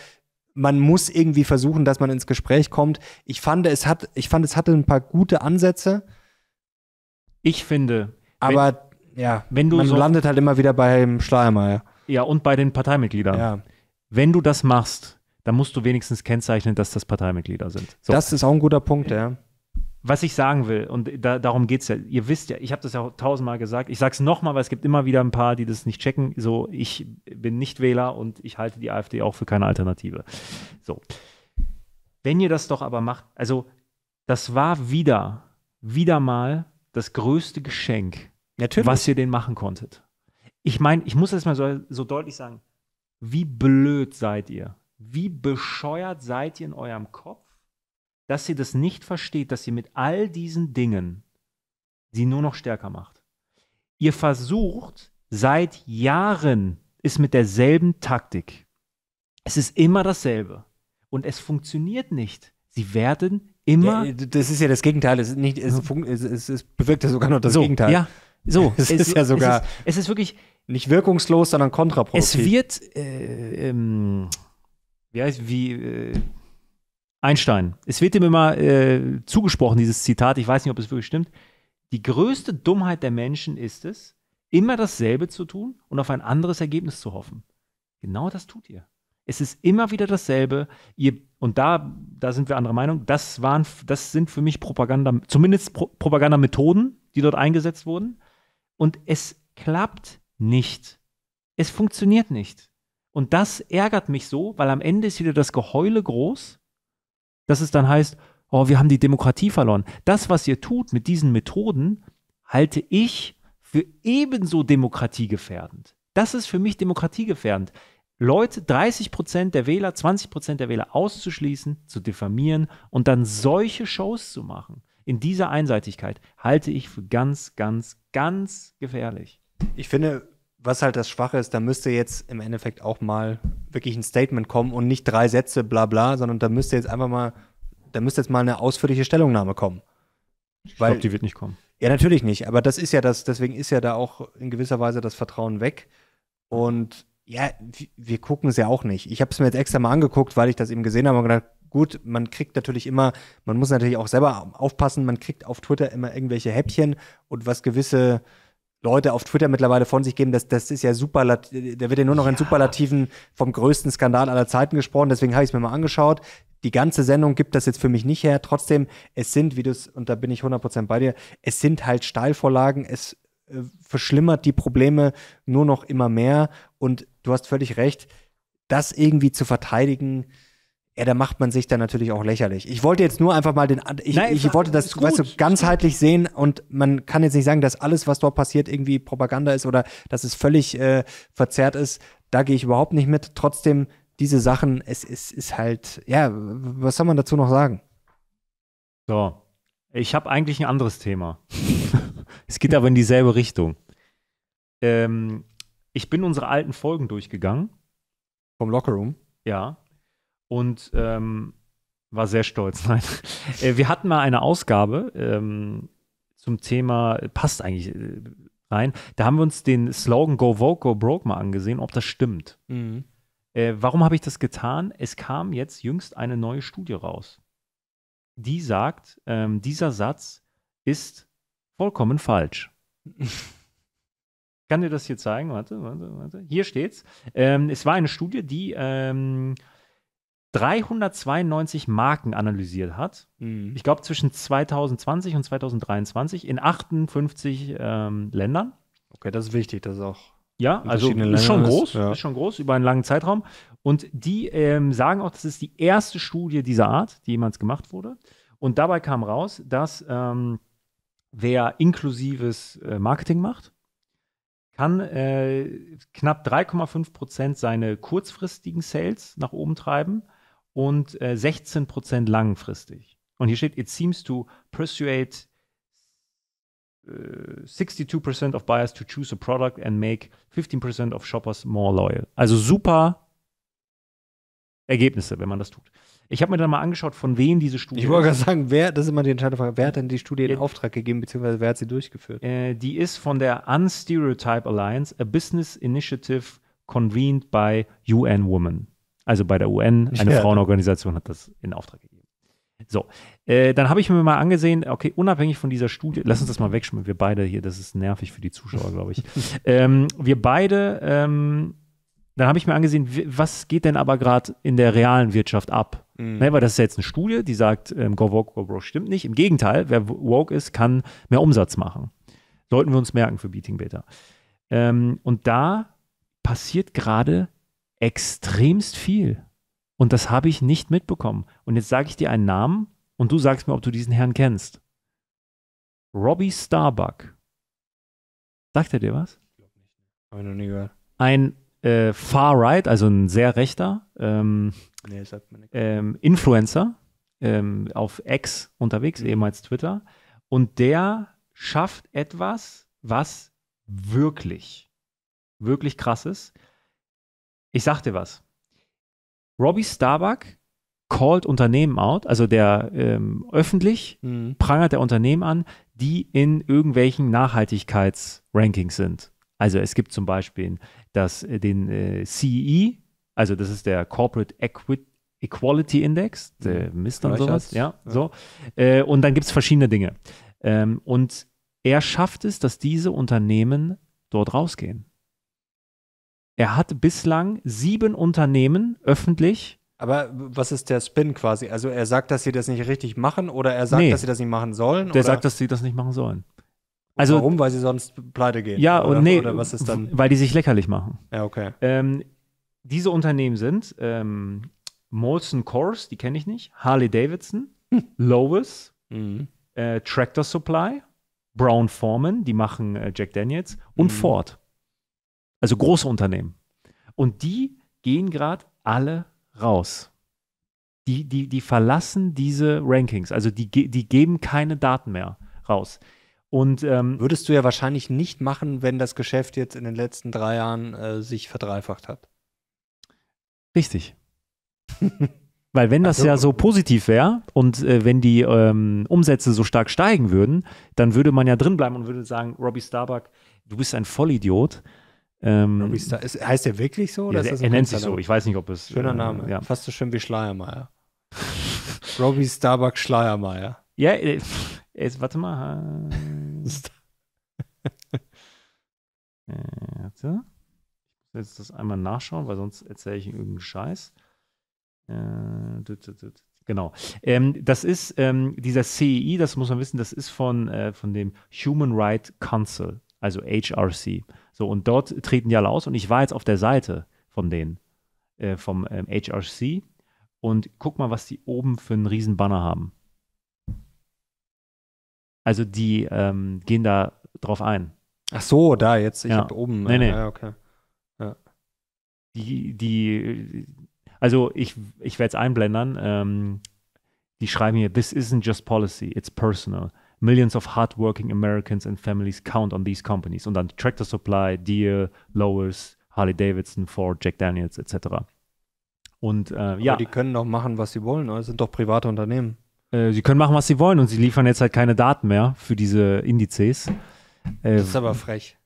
man muss irgendwie versuchen, dass man ins Gespräch kommt. Ich fand, es hat, ich fand, es hatte ein paar gute Ansätze. Ich finde. Aber, wenn, ja, wenn du man so landet halt immer wieder beim Schleiermeier. Ja, und bei den Parteimitgliedern. Ja. Wenn du das machst, dann musst du wenigstens kennzeichnen, dass das Parteimitglieder sind. So. Das ist auch ein guter Punkt, ja. Was ich sagen will, und da, darum geht es ja, ihr wisst ja, ich habe das ja tausendmal gesagt, ich sage es nochmal, weil es gibt immer wieder ein paar, die das nicht checken. So, ich bin nicht Wähler und ich halte die AfD auch für keine Alternative. So. Wenn ihr das doch aber macht, also das war wieder, wieder mal das größte Geschenk, Natürlich. was ihr den machen konntet. Ich meine, ich muss das mal so, so deutlich sagen, wie blöd seid ihr? wie bescheuert seid ihr in eurem Kopf, dass ihr das nicht versteht, dass ihr mit all diesen Dingen sie nur noch stärker macht. Ihr versucht seit Jahren ist mit derselben Taktik. Es ist immer dasselbe und es funktioniert nicht. Sie werden immer. Ja, das ist ja das Gegenteil. Es, nicht, mhm. es, es, es bewirkt ja sogar noch das so, Gegenteil. Ja, so. (laughs) Es, ist ja sogar. Es ist, ist wirklich nicht wirkungslos, sondern kontraproduktiv. Es wird, äh, ähm, wie heißt, wie, äh, Einstein. Es wird ihm immer äh, zugesprochen, dieses Zitat, ich weiß nicht, ob es wirklich stimmt. Die größte Dummheit der Menschen ist es, immer dasselbe zu tun und auf ein anderes Ergebnis zu hoffen. Genau das tut ihr. Es ist immer wieder dasselbe. Ihr, und da, da sind wir anderer Meinung. Das, waren, das sind für mich Propaganda, zumindest Pro Propagandamethoden, die dort eingesetzt wurden. Und es klappt nicht. Es funktioniert nicht. Und das ärgert mich so, weil am Ende ist wieder das Geheule groß, dass es dann heißt, oh, wir haben die Demokratie verloren. Das, was ihr tut mit diesen Methoden, halte ich für ebenso demokratiegefährdend. Das ist für mich demokratiegefährdend. Leute, 30 Prozent der Wähler, 20 Prozent der Wähler auszuschließen, zu diffamieren und dann solche Shows zu machen, in dieser Einseitigkeit, halte ich für ganz, ganz, ganz gefährlich. Ich finde, was halt das Schwache ist, da müsste jetzt im Endeffekt auch mal wirklich ein Statement kommen und nicht drei Sätze, bla bla, sondern da müsste jetzt einfach mal, da müsste jetzt mal eine ausführliche Stellungnahme kommen. Ich glaube, die wird nicht kommen. Ja, natürlich nicht. Aber das ist ja das, deswegen ist ja da auch in gewisser Weise das Vertrauen weg. Und ja, wir gucken es ja auch nicht. Ich habe es mir jetzt extra mal angeguckt, weil ich das eben gesehen habe und gedacht, gut, man kriegt natürlich immer, man muss natürlich auch selber aufpassen, man kriegt auf Twitter immer irgendwelche Häppchen und was gewisse Leute auf Twitter mittlerweile von sich geben, das, das ist ja super, da wird ja nur noch ja. in Superlativen vom größten Skandal aller Zeiten gesprochen, deswegen habe ich es mir mal angeschaut. Die ganze Sendung gibt das jetzt für mich nicht her. Trotzdem, es sind, wie du es, und da bin ich 100% bei dir, es sind halt Steilvorlagen, es äh, verschlimmert die Probleme nur noch immer mehr. Und du hast völlig recht, das irgendwie zu verteidigen, ja, da macht man sich dann natürlich auch lächerlich. Ich wollte jetzt nur einfach mal den, ich, Nein, ich wollte das, weißt du, ganzheitlich sehen und man kann jetzt nicht sagen, dass alles, was dort passiert, irgendwie Propaganda ist oder dass es völlig äh, verzerrt ist. Da gehe ich überhaupt nicht mit. Trotzdem, diese Sachen, es, es ist halt, ja, was soll man dazu noch sagen? So, ich habe eigentlich ein anderes Thema. (laughs) es geht aber in dieselbe Richtung. Ähm, ich bin unsere alten Folgen durchgegangen. Vom Lockerroom? Ja und ähm, war sehr stolz. (laughs) Nein. Äh, wir hatten mal eine Ausgabe ähm, zum Thema, passt eigentlich äh, rein. Da haben wir uns den Slogan Go Vogue, Go Broke mal angesehen, ob das stimmt. Mhm. Äh, warum habe ich das getan? Es kam jetzt jüngst eine neue Studie raus. Die sagt, ähm, dieser Satz ist vollkommen falsch. Ich (laughs) kann dir das hier zeigen? Warte, warte, warte. Hier steht's. Ähm, es war eine Studie, die ähm, 392 Marken analysiert hat. Mhm. Ich glaube, zwischen 2020 und 2023 in 58 ähm, Ländern. Okay, das ist wichtig, das ist auch. Ja, also ist schon groß, ist, ja. ist schon groß über einen langen Zeitraum. Und die ähm, sagen auch, das ist die erste Studie dieser Art, die jemals gemacht wurde. Und dabei kam raus, dass ähm, wer inklusives äh, Marketing macht, kann äh, knapp 3,5 Prozent seine kurzfristigen Sales nach oben treiben und äh, 16 Prozent langfristig. Und hier steht, it seems to persuade uh, äh, 62% of buyers to choose a product and make 15% of shoppers more loyal. Also super Ergebnisse, wenn man das tut. Ich habe mir dann mal angeschaut, von wem diese Studie. Ich wollte gerade sagen, wer, das ist immer die entscheidende Frage, wer hat denn die Studie in Auftrag gegeben, beziehungsweise wer hat sie durchgeführt? Äh, die ist von der Unstereotype Alliance, a business initiative convened by UN Women. Also bei der UN, eine ja. Frauenorganisation hat das in Auftrag gegeben. So, äh, dann habe ich mir mal angesehen, okay, unabhängig von dieser Studie, lass uns das mal wegschmeißen, wir beide hier, das ist nervig für die Zuschauer, glaube ich. (laughs) ähm, wir beide, ähm, dann habe ich mir angesehen, was geht denn aber gerade in der realen Wirtschaft ab? Mhm. Ne, weil das ist jetzt eine Studie, die sagt, ähm, Go Woke, Go Bro stimmt nicht. Im Gegenteil, wer woke ist, kann mehr Umsatz machen. Sollten wir uns merken für Beating Beta. Ähm, und da passiert gerade extremst viel. Und das habe ich nicht mitbekommen. Und jetzt sage ich dir einen Namen und du sagst mir, ob du diesen Herrn kennst. Robbie Starbuck. Sagt er dir was? Habe ich noch nie gehört. Ein äh, Far Right, also ein sehr rechter ähm, nee, ähm, Influencer ähm, auf X unterwegs, mhm. ehemals Twitter. Und der schafft etwas, was wirklich, wirklich krass ist ich sag dir was. Robbie Starbuck called Unternehmen out, also der ähm, öffentlich mhm. prangert der Unternehmen an, die in irgendwelchen Nachhaltigkeitsrankings sind. Also es gibt zum Beispiel das, äh, den äh, CEE, also das ist der Corporate Equity. Equality Index, mhm. der Mist und sowas, ja, ja. so. Äh, und dann gibt es verschiedene Dinge. Ähm, und er schafft es, dass diese Unternehmen dort rausgehen. Er hat bislang sieben Unternehmen öffentlich. Aber was ist der Spin quasi? Also er sagt, dass sie das nicht richtig machen oder er sagt, nee, dass sie das nicht machen sollen? Der oder? sagt, dass sie das nicht machen sollen. Also, Warum? Weil sie sonst pleite gehen. Ja, oder, nee, oder was ist dann? (laughs) weil die sich leckerlich machen. Ja, okay. Ähm, diese Unternehmen sind ähm, Molson Coors, die kenne ich nicht, Harley Davidson, hm. Lovis, mhm. äh, Tractor Supply, Brown Foreman, die machen äh, Jack Daniels und mhm. Ford also große Unternehmen. Und die gehen gerade alle raus. Die, die, die verlassen diese Rankings, also die, die geben keine Daten mehr raus. Und ähm, würdest du ja wahrscheinlich nicht machen, wenn das Geschäft jetzt in den letzten drei Jahren äh, sich verdreifacht hat. Richtig. (laughs) Weil wenn das also, ja so positiv wäre und äh, wenn die ähm, Umsätze so stark steigen würden, dann würde man ja drinbleiben und würde sagen, Robbie Starbuck, du bist ein Vollidiot. Ähm, Robbie Star. Ist, heißt der wirklich so? Ja, der, er nennt sich so. Ich weiß nicht, ob es. Schöner äh, Name. Äh, ja. Fast so schön wie Schleiermeier. (laughs) Robby Starbuck Schleiermeier. Ja, äh, jetzt, warte mal. Äh, (laughs) äh, warte. Ich muss jetzt das einmal nachschauen, weil sonst erzähle ich irgendeinen Scheiß. Äh, tut, tut, tut. Genau. Ähm, das ist ähm, dieser CEI, das muss man wissen, das ist von, äh, von dem Human Rights Council, also HRC. So, und dort treten die alle aus und ich war jetzt auf der Seite von denen, äh, vom ähm, HRC und guck mal, was die oben für einen riesen Banner haben. Also die ähm, gehen da drauf ein. Ach so, da jetzt, ich ja. habe oben. Nee, nee. Ja, okay. Ja. Die, die, also ich, ich werde es einblendern. Ähm, die schreiben hier, this isn't just policy, it's personal. Millions of hardworking Americans and families count on these companies. Und dann Tractor Supply, Deere, Lowers, Harley Davidson, Ford, Jack Daniels etc. Und äh, Aber ja. Die können doch machen, was sie wollen, oder? sind doch private Unternehmen. Äh, sie können machen, was sie wollen und sie liefern jetzt halt keine Daten mehr für diese Indizes. Äh, das ist aber frech.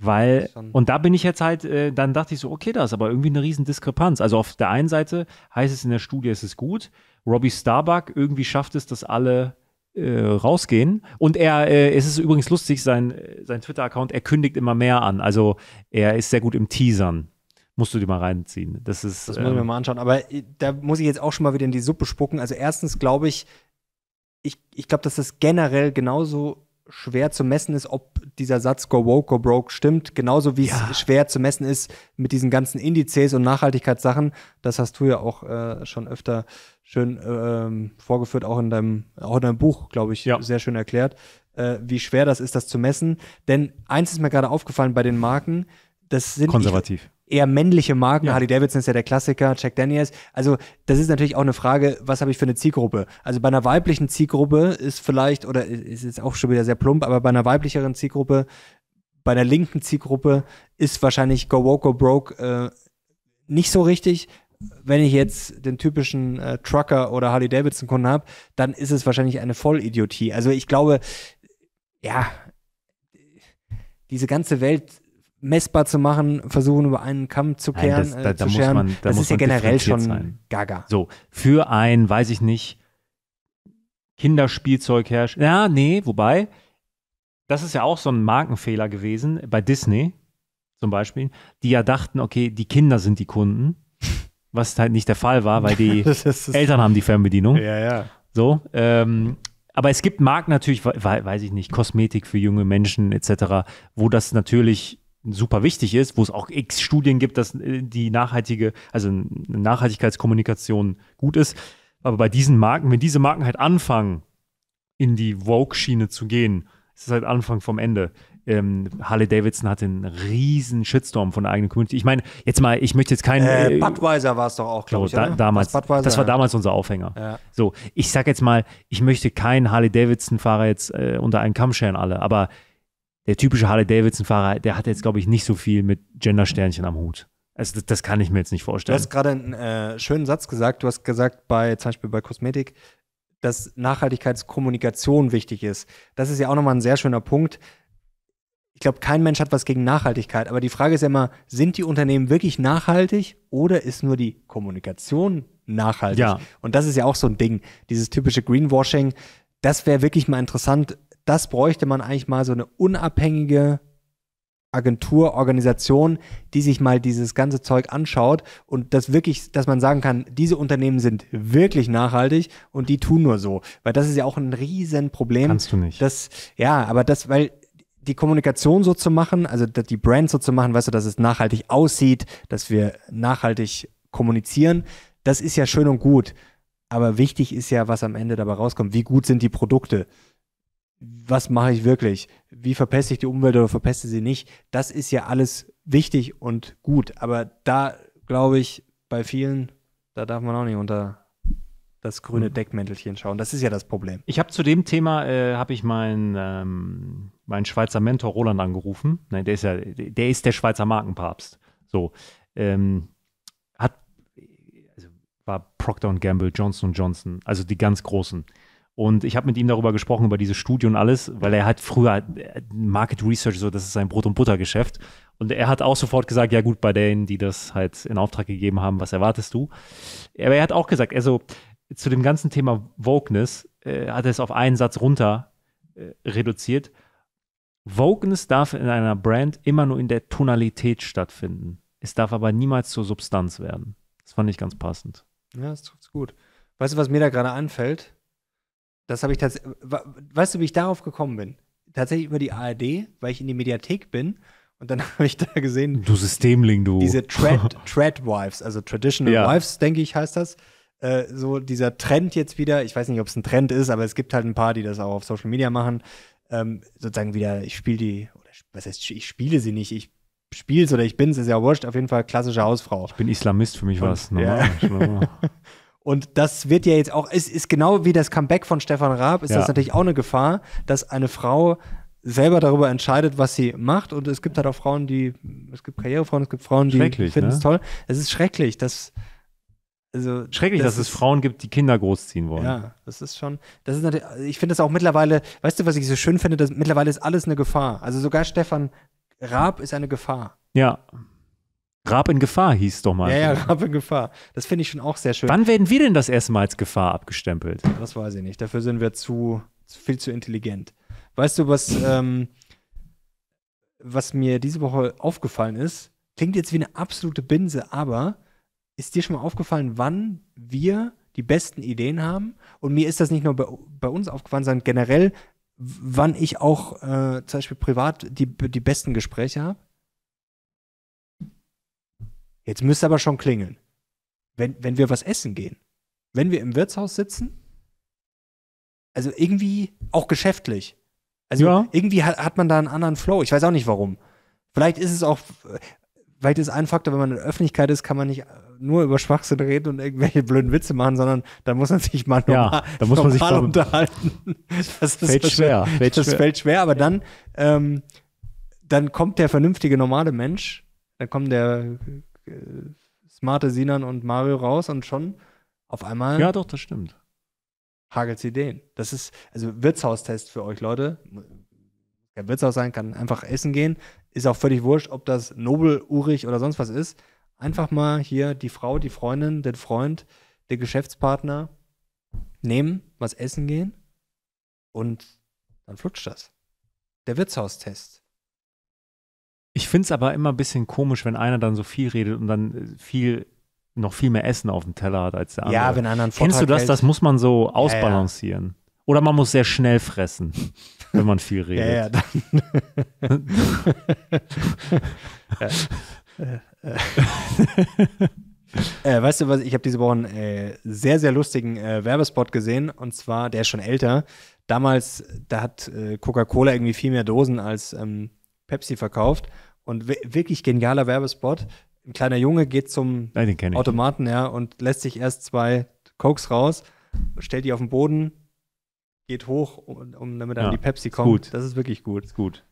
Weil, und da bin ich jetzt halt, äh, dann dachte ich so, okay, das ist aber irgendwie eine riesen Diskrepanz. Also auf der einen Seite heißt es in der Studie, es ist gut. Robbie Starbuck irgendwie schafft es, dass alle äh, rausgehen. Und er, äh, es ist übrigens lustig, sein, sein Twitter-Account, er kündigt immer mehr an. Also er ist sehr gut im Teasern. Musst du dir mal reinziehen. Das ist. Das muss ich ähm, mal anschauen. Aber äh, da muss ich jetzt auch schon mal wieder in die Suppe spucken. Also erstens glaube ich, ich, ich glaube, dass das generell genauso schwer zu messen ist, ob dieser Satz Go Woke, Go Broke stimmt. Genauso wie ja. es schwer zu messen ist mit diesen ganzen Indizes und Nachhaltigkeitssachen. Das hast du ja auch äh, schon öfter schön ähm, vorgeführt, auch in deinem, auch in deinem Buch, glaube ich, ja. sehr schön erklärt, äh, wie schwer das ist, das zu messen. Denn eins ist mir gerade aufgefallen bei den Marken, das sind. Konservativ. Ich, eher männliche Marken. Ja. Harley Davidson ist ja der Klassiker, Jack Daniels. Also das ist natürlich auch eine Frage, was habe ich für eine Zielgruppe? Also bei einer weiblichen Zielgruppe ist vielleicht, oder ist jetzt auch schon wieder sehr plump, aber bei einer weiblicheren Zielgruppe, bei einer linken Zielgruppe ist wahrscheinlich Go Woke, Go Broke äh, nicht so richtig. Wenn ich jetzt den typischen äh, Trucker oder Harley Davidson Kunden habe, dann ist es wahrscheinlich eine Vollidiotie. Also ich glaube, ja, diese ganze Welt messbar zu machen, versuchen über einen Kamm zu kehren. Nein, das, äh, da, äh, zu scheren. Man, da das ist ja generell schon sein. gaga. So, für ein, weiß ich nicht, Kinderspielzeug herrscht. Ja, nee, wobei, das ist ja auch so ein Markenfehler gewesen bei Disney zum Beispiel, die ja dachten, okay, die Kinder sind die Kunden, was halt nicht der Fall war, weil die (laughs) das das Eltern haben die Fernbedienung. Ja, ja. So, ähm, aber es gibt Marken natürlich, weiß ich nicht, Kosmetik für junge Menschen etc., wo das natürlich super wichtig ist, wo es auch x Studien gibt, dass äh, die nachhaltige, also Nachhaltigkeitskommunikation gut ist. Aber bei diesen Marken, wenn diese Marken halt anfangen, in die Vogue-Schiene zu gehen, ist es halt Anfang vom Ende. Ähm, Harley Davidson hatte einen riesen Shitstorm von der eigenen Community. Ich meine, jetzt mal, ich möchte jetzt keinen. Äh, äh Budweiser war es doch auch, glaube glaub, ich. Da, damals, das war damals unser Aufhänger. Ja. So, ich sag jetzt mal, ich möchte keinen Harley Davidson-Fahrer jetzt äh, unter einen Kamm scheren, alle. Aber der typische Harley Davidson-Fahrer, der hat jetzt, glaube ich, nicht so viel mit Gender-Sternchen am Hut. Also das, das, kann ich mir jetzt nicht vorstellen. Du hast gerade einen äh, schönen Satz gesagt. Du hast gesagt, bei, zum Beispiel bei Kosmetik, dass Nachhaltigkeitskommunikation wichtig ist. Das ist ja auch nochmal ein sehr schöner Punkt. Ich glaube, kein Mensch hat was gegen Nachhaltigkeit, aber die Frage ist ja immer, sind die Unternehmen wirklich nachhaltig oder ist nur die Kommunikation nachhaltig? Ja. Und das ist ja auch so ein Ding, dieses typische Greenwashing. Das wäre wirklich mal interessant, das bräuchte man eigentlich mal so eine unabhängige Agentur, Organisation, die sich mal dieses ganze Zeug anschaut und das wirklich, dass man sagen kann, diese Unternehmen sind wirklich nachhaltig und die tun nur so. Weil das ist ja auch ein Riesenproblem. Kannst du nicht. Das, ja, aber das, weil die Kommunikation so zu machen, also die Brand so zu machen, weißt du, dass es nachhaltig aussieht, dass wir nachhaltig kommunizieren, das ist ja schön und gut. Aber wichtig ist ja, was am Ende dabei rauskommt. Wie gut sind die Produkte? was mache ich wirklich? Wie verpeste ich die Umwelt oder verpeste sie nicht? Das ist ja alles wichtig und gut. Aber da glaube ich, bei vielen, da darf man auch nicht unter das grüne hm. Deckmäntelchen schauen. Das ist ja das Problem. Ich habe zu dem Thema, äh, habe ich meinen, ähm, meinen Schweizer Mentor Roland angerufen. Nein, der ist ja, der ist der Schweizer Markenpapst. So. Ähm, hat, also war Procter Gamble, Johnson Johnson, also die ganz großen. Und ich habe mit ihm darüber gesprochen, über diese Studie und alles, weil er hat früher äh, Market Research, so das ist sein Brot- und Buttergeschäft. Und er hat auch sofort gesagt, ja gut, bei denen, die das halt in Auftrag gegeben haben, was erwartest du? Aber er hat auch gesagt, also zu dem ganzen Thema Wokeness äh, hat er es auf einen Satz runter äh, reduziert. Wokeness darf in einer Brand immer nur in der Tonalität stattfinden. Es darf aber niemals zur Substanz werden. Das fand ich ganz passend. Ja, das trifft's gut. Weißt du, was mir da gerade anfällt? Das habe ich tatsächlich. Weißt du, wie ich darauf gekommen bin? Tatsächlich über die ARD, weil ich in die Mediathek bin. Und dann (laughs) habe ich da gesehen. Du Systemling, du. Diese Trad, (laughs) Trad Wives, also Traditional ja. Wives, denke ich, heißt das. Äh, so dieser Trend jetzt wieder. Ich weiß nicht, ob es ein Trend ist, aber es gibt halt ein paar, die das auch auf Social Media machen. Ähm, sozusagen wieder, ich spiele die, oder was heißt, ich spiele sie nicht, ich spiele es oder ich bin es, ist ja wurscht, auf jeden Fall klassische Hausfrau. Ich bin Islamist, für mich war es normal. Ja. (laughs) Und das wird ja jetzt auch, ist, ist genau wie das Comeback von Stefan Raab, ist ja. das natürlich auch eine Gefahr, dass eine Frau selber darüber entscheidet, was sie macht. Und es gibt halt auch Frauen, die, es gibt Karrierefrauen, es gibt Frauen, die finden ne? es ne? toll. Es ist schrecklich, dass. Also, Schrecklich, das dass ist, es Frauen gibt, die Kinder großziehen wollen. Ja, das ist schon, das ist natürlich, also ich finde das auch mittlerweile, weißt du, was ich so schön finde, dass mittlerweile ist alles eine Gefahr. Also sogar Stefan Raab ist eine Gefahr. Ja. Rab in Gefahr hieß doch mal. Ja, ja, Rab in Gefahr. Das finde ich schon auch sehr schön. Wann werden wir denn das erste Mal als Gefahr abgestempelt? Das weiß ich nicht. Dafür sind wir zu, viel zu intelligent. Weißt du, was, ähm, was mir diese Woche aufgefallen ist? Klingt jetzt wie eine absolute Binse, aber ist dir schon mal aufgefallen, wann wir die besten Ideen haben? Und mir ist das nicht nur bei, bei uns aufgefallen, sondern generell, wann ich auch äh, zum Beispiel privat die, die besten Gespräche habe Jetzt müsste aber schon klingeln. Wenn, wenn wir was essen gehen, wenn wir im Wirtshaus sitzen, also irgendwie auch geschäftlich. Also ja. irgendwie hat, hat man da einen anderen Flow. Ich weiß auch nicht warum. Vielleicht ist es auch, vielleicht ist ein Faktor, wenn man in der Öffentlichkeit ist, kann man nicht nur über Schwachsinn reden und irgendwelche blöden Witze machen, sondern da muss man sich mal normal, ja, da muss man sich glaube, unterhalten. (laughs) Das fällt schwer. Fällt das schwer. fällt schwer, aber dann, ähm, dann kommt der vernünftige, normale Mensch, dann kommt der äh, smarte Sinan und Mario raus und schon auf einmal. Ja, doch, das stimmt. Hagels Ideen. Das ist, also Wirtshaustest für euch Leute. Kann Wirtshaus sein, kann einfach essen gehen. Ist auch völlig wurscht, ob das Nobel, Urig oder sonst was ist. Einfach mal hier die Frau, die Freundin, den Freund, den Geschäftspartner nehmen, was essen gehen und dann flutscht das. Der Wirtshaustest. Ich finde es aber immer ein bisschen komisch, wenn einer dann so viel redet und dann äh, viel noch viel mehr Essen auf dem Teller hat als der andere. Ja, wenn einer einen Kennst du das? Hält. Das muss man so ausbalancieren. Ja, ja. Oder man muss sehr schnell fressen, (laughs) wenn man viel redet. Ja, ja, (laughs) äh, äh, äh, weißt du was, ich habe diese Woche einen äh, sehr, sehr lustigen äh, Werbespot gesehen und zwar, der ist schon älter. Damals, da hat Coca-Cola irgendwie viel mehr Dosen als ähm, Pepsi verkauft und wirklich genialer Werbespot. Ein kleiner Junge geht zum Nein, Automaten ja, und lässt sich erst zwei Cokes raus, stellt die auf den Boden, geht hoch, um, um damit dann ja, die Pepsi kommt. Gut. Das ist wirklich gut. Ist gut.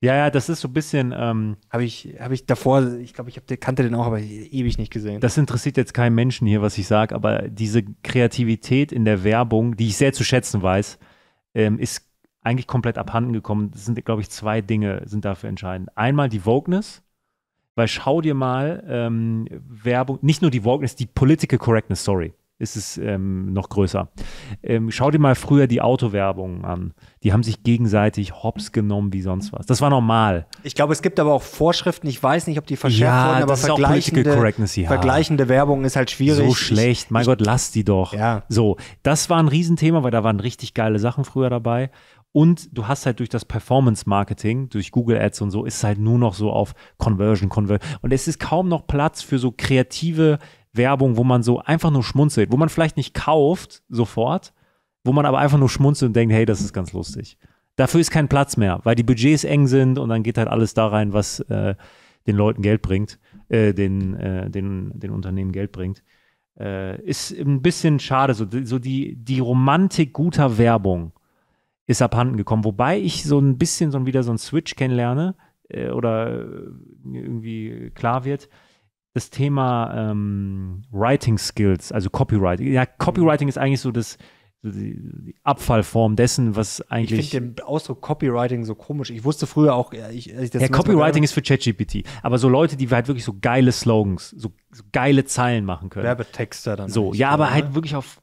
Ja, ja, das ist so ein bisschen. Ähm, habe ich, hab ich davor, ich glaube, ich hab, kannte den auch, aber ewig nicht gesehen. Das interessiert jetzt keinen Menschen hier, was ich sage, aber diese Kreativität in der Werbung, die ich sehr zu schätzen weiß, ähm, ist eigentlich komplett abhanden gekommen. Das sind, glaube ich, zwei Dinge sind dafür entscheidend. Einmal die Wokeness, weil schau dir mal ähm, Werbung, nicht nur die Wokeness, die Political Correctness, sorry, ist es ähm, noch größer. Ähm, schau dir mal früher die Autowerbung an. Die haben sich gegenseitig hops genommen wie sonst was. Das war normal. Ich glaube, es gibt aber auch Vorschriften, ich weiß nicht, ob die verschärft ja, wurden, aber vergleichende, vergleichende Werbung ist halt schwierig. So schlecht, mein ich, Gott, lass die doch. Ja. So, das war ein Riesenthema, weil da waren richtig geile Sachen früher dabei. Und du hast halt durch das Performance-Marketing, durch Google Ads und so, ist es halt nur noch so auf Conversion, Conversion. Und es ist kaum noch Platz für so kreative Werbung, wo man so einfach nur schmunzelt, wo man vielleicht nicht kauft sofort, wo man aber einfach nur schmunzelt und denkt, hey, das ist ganz lustig. Dafür ist kein Platz mehr, weil die Budgets eng sind und dann geht halt alles da rein, was äh, den Leuten Geld bringt, äh, den, äh, den, den Unternehmen Geld bringt. Äh, ist ein bisschen schade, so, so die, die Romantik guter Werbung ist abhanden gekommen. Wobei ich so ein bisschen so wieder so einen Switch kennenlerne äh, oder äh, irgendwie klar wird. Das Thema ähm, Writing Skills, also Copywriting. Ja, Copywriting ist eigentlich so das, die, Abfallform dessen, was eigentlich. Ich finde den Ausdruck Copywriting so komisch. Ich wusste früher auch, äh, ich, ich das Ja, Copywriting ist für ChatGPT. Aber so Leute, die halt wirklich so geile Slogans, so, so geile Zeilen machen können. Werbetexter dann. So, ja, aber halt wirklich auf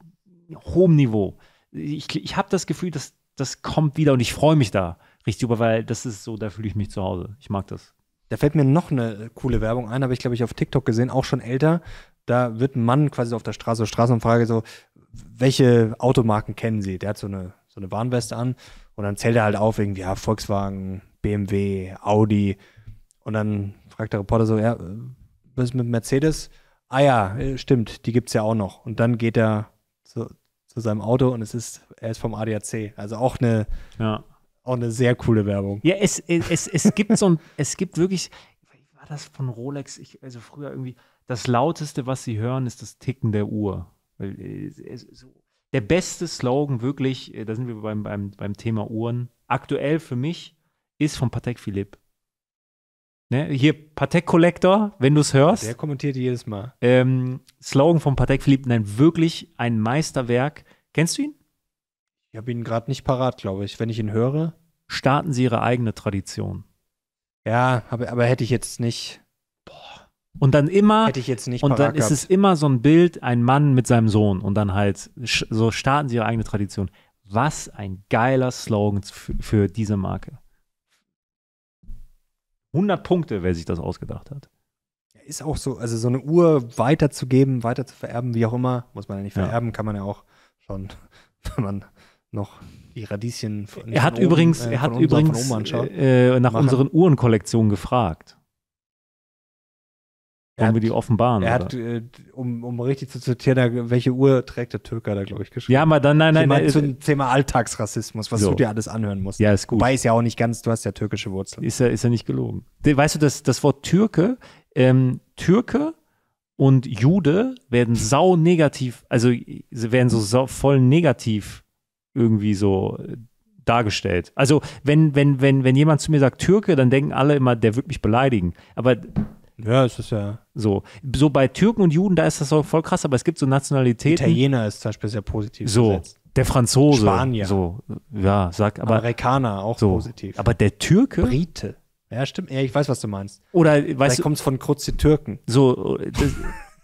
hohem Niveau. Ich, ich habe das Gefühl, dass das kommt wieder und ich freue mich da richtig über, weil das ist so, da fühle ich mich zu Hause. Ich mag das. Da fällt mir noch eine coole Werbung ein, habe ich, glaube ich, auf TikTok gesehen, auch schon älter. Da wird ein Mann quasi auf der Straße, Straßenumfrage, so, welche Automarken kennen Sie? Der hat so eine, so eine Warnweste an und dann zählt er halt auf, irgendwie, ja, Volkswagen, BMW, Audi. Und dann fragt der Reporter so, ja, was ist mit Mercedes? Ah ja, äh, stimmt, die gibt es ja auch noch. Und dann geht er so zu seinem Auto und es ist, er ist vom ADAC. Also auch eine, ja. auch eine sehr coole Werbung. Ja, es, es, es gibt so ein, es gibt wirklich, war das von Rolex, ich, also früher irgendwie, das lauteste, was sie hören, ist das Ticken der Uhr. Äh, der beste Slogan wirklich, äh, da sind wir beim, beim, beim Thema Uhren, aktuell für mich, ist von Patek Philipp. Ne? Hier Patek Collector, wenn du es hörst. Der kommentiert jedes Mal. Ähm, Slogan von Patek Philippe, nein, wirklich ein Meisterwerk. Kennst du ihn? Ich habe ihn gerade nicht parat, glaube ich. Wenn ich ihn höre. Starten sie ihre eigene Tradition. Ja, aber, aber hätte ich jetzt nicht. Boah. Und dann immer. Hätte ich jetzt nicht Und dann gehabt. ist es immer so ein Bild, ein Mann mit seinem Sohn. Und dann halt, so starten sie ihre eigene Tradition. Was ein geiler Slogan für, für diese Marke. 100 Punkte, wer sich das ausgedacht hat. Ist auch so, also so eine Uhr weiterzugeben, weiter zu vererben, wie auch immer, muss man ja nicht vererben, ja. kann man ja auch schon, (laughs) wenn man noch die Radieschen. Von, er hat oben, übrigens, äh, er hat unser, übrigens äh, nach machen. unseren Uhrenkollektionen gefragt. Wollen wir die offenbaren? Er hat, äh, um, um richtig zu zitieren, welche Uhr trägt der Türker da, glaube ich, geschrieben. Ja, aber dann, nein, nein. Thema, nein zum ist, äh, Thema Alltagsrassismus, was so. du dir alles anhören musst. Ja, ist gut. Wobei ist ja auch nicht ganz, du hast ja türkische Wurzeln. Ist ja, ist ja nicht gelogen. Weißt du, das, das Wort Türke, ähm, Türke und Jude werden sau negativ, also sie werden so sau, voll negativ irgendwie so äh, dargestellt. Also wenn, wenn, wenn, wenn jemand zu mir sagt Türke, dann denken alle immer, der wird mich beleidigen. Aber ja, es ist ja. So. So bei Türken und Juden, da ist das auch voll krass, aber es gibt so Nationalitäten. Italiener ist zum Beispiel sehr positiv. So. Besetzt. Der Franzose. Spanier. So. Ja, sag aber. Amerikaner auch so. positiv. Aber der Türke. Brite. Ja, stimmt. Ja, ich weiß, was du meinst. Oder weißt du. kommt es von kurz die Türken. So. Das,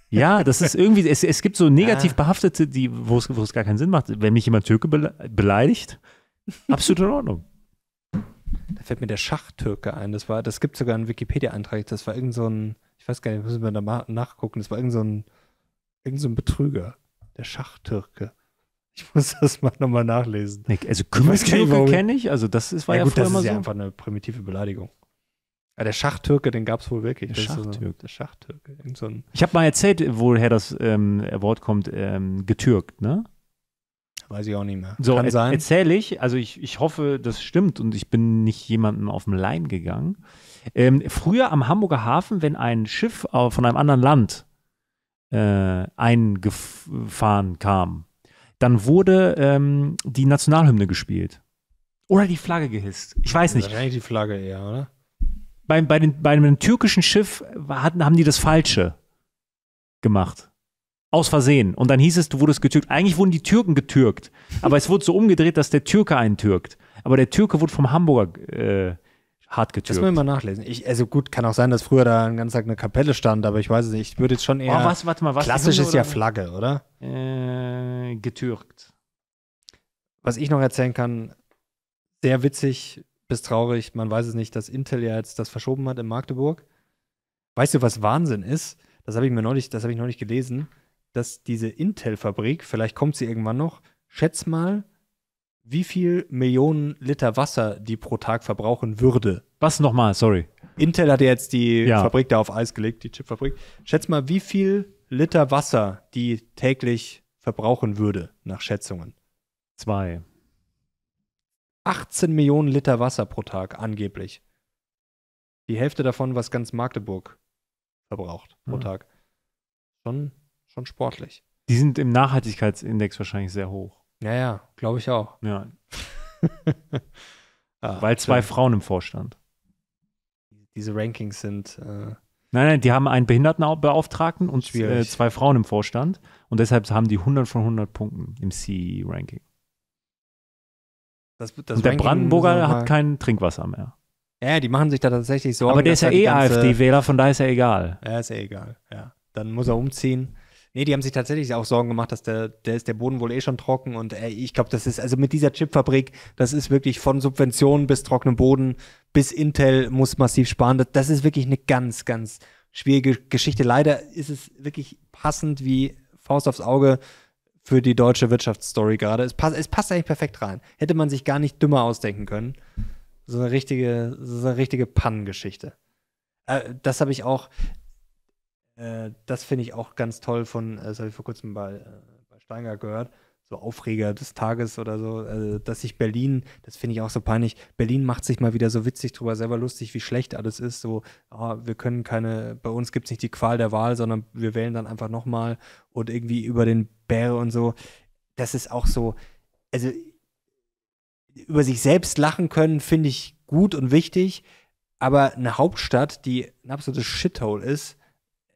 ja, das ist irgendwie, es, es gibt so (laughs) negativ ja. behaftete, wo es gar keinen Sinn macht. Wenn mich jemand Türke beleidigt, absolut in Ordnung da fällt mir der Schachtürke ein. Das war, das gibt sogar einen Wikipedia-Eintrag. Das war irgend so ein, ich weiß gar nicht, müssen wir da mal nachgucken. Das war irgend so ein, irgend so ein Betrüger. Der Schachtürke. Ich (laughs) muss das mal nochmal nachlesen. Nick, also Kümmertürke kenne ich, also das ist, war ja, ja gut, früher das ist ja einfach eine primitive Beleidigung. Ja, der Schachtürke, den gab es wohl wirklich. Der Schachtürke. der Schachtürke. So ich habe mal erzählt, woher das ähm, Wort kommt, ähm, getürkt, ne? Weiß ich auch nicht mehr. So, Kann sein. erzähle ich, also ich, ich hoffe, das stimmt und ich bin nicht jemandem auf den Leim gegangen. Ähm, früher am Hamburger Hafen, wenn ein Schiff von einem anderen Land äh, eingefahren kam, dann wurde ähm, die Nationalhymne gespielt. Oder die Flagge gehisst. Ich weiß nicht. Wahrscheinlich die Flagge eher, oder? Bei, bei, den, bei einem türkischen Schiff hatten, haben die das Falsche gemacht. Aus Versehen. Und dann hieß es, du wurdest getürkt. Eigentlich wurden die Türken getürkt. Aber es wurde so umgedreht, dass der Türke einen türkt. Aber der Türke wurde vom Hamburger äh, hart getürkt. Das müssen wir mal nachlesen. Ich, also gut, kann auch sein, dass früher da den ganzen Tag eine Kapelle stand, aber ich weiß es nicht. Ich würde jetzt schon oh, eher. Oh, was, warte mal, was? Klassisch ist ja Flagge, oder? Äh, getürkt. Was ich noch erzählen kann, sehr witzig bis traurig, man weiß es nicht, dass Intel ja jetzt das verschoben hat in Magdeburg. Weißt du, was Wahnsinn ist? Das habe ich mir neulich, das habe ich neulich gelesen dass diese Intel-Fabrik, vielleicht kommt sie irgendwann noch, schätz mal, wie viel Millionen Liter Wasser die pro Tag verbrauchen würde. Was nochmal, sorry. Intel hat ja jetzt die ja. Fabrik da auf Eis gelegt, die Chipfabrik. Schätz mal, wie viel Liter Wasser die täglich verbrauchen würde, nach Schätzungen. Zwei. 18 Millionen Liter Wasser pro Tag, angeblich. Die Hälfte davon, was ganz Magdeburg verbraucht pro hm. Tag. Schon schon sportlich. Die sind im Nachhaltigkeitsindex wahrscheinlich sehr hoch. Ja, ja, glaube ich auch. Ja. (laughs) ah, Weil zwei stimmt. Frauen im Vorstand. Diese Rankings sind. Äh, nein, nein, die haben einen Behindertenbeauftragten und äh, zwei Frauen im Vorstand. Und deshalb haben die 100 von 100 Punkten im CE-Ranking. Das, das und der Ranking Brandenburger hat kein Trinkwasser mehr. Ja, die machen sich da tatsächlich Sorgen. Aber der ist ja eh AfD-Wähler, von daher ist er egal. Ja, ist ja egal, ja. Dann muss er umziehen. Nee, die haben sich tatsächlich auch Sorgen gemacht, dass der, der ist der Boden wohl eh schon trocken und ey, äh, ich glaube, das ist, also mit dieser Chipfabrik, das ist wirklich von Subventionen bis trockenem Boden, bis Intel muss massiv sparen. Das, das ist wirklich eine ganz, ganz schwierige Geschichte. Leider ist es wirklich passend wie Faust aufs Auge für die deutsche Wirtschaftsstory gerade. Es passt, es passt eigentlich perfekt rein. Hätte man sich gar nicht dümmer ausdenken können. So eine richtige, so eine richtige Pannengeschichte. Äh, das habe ich auch, äh, das finde ich auch ganz toll von, äh, das habe ich vor kurzem bei, äh, bei Steinger gehört, so Aufreger des Tages oder so, also, dass sich Berlin, das finde ich auch so peinlich, Berlin macht sich mal wieder so witzig drüber, selber lustig, wie schlecht alles ist. So, ah, wir können keine, bei uns gibt es nicht die Qual der Wahl, sondern wir wählen dann einfach nochmal und irgendwie über den Bär und so. Das ist auch so, also über sich selbst lachen können, finde ich gut und wichtig, aber eine Hauptstadt, die ein absolutes Shithole ist,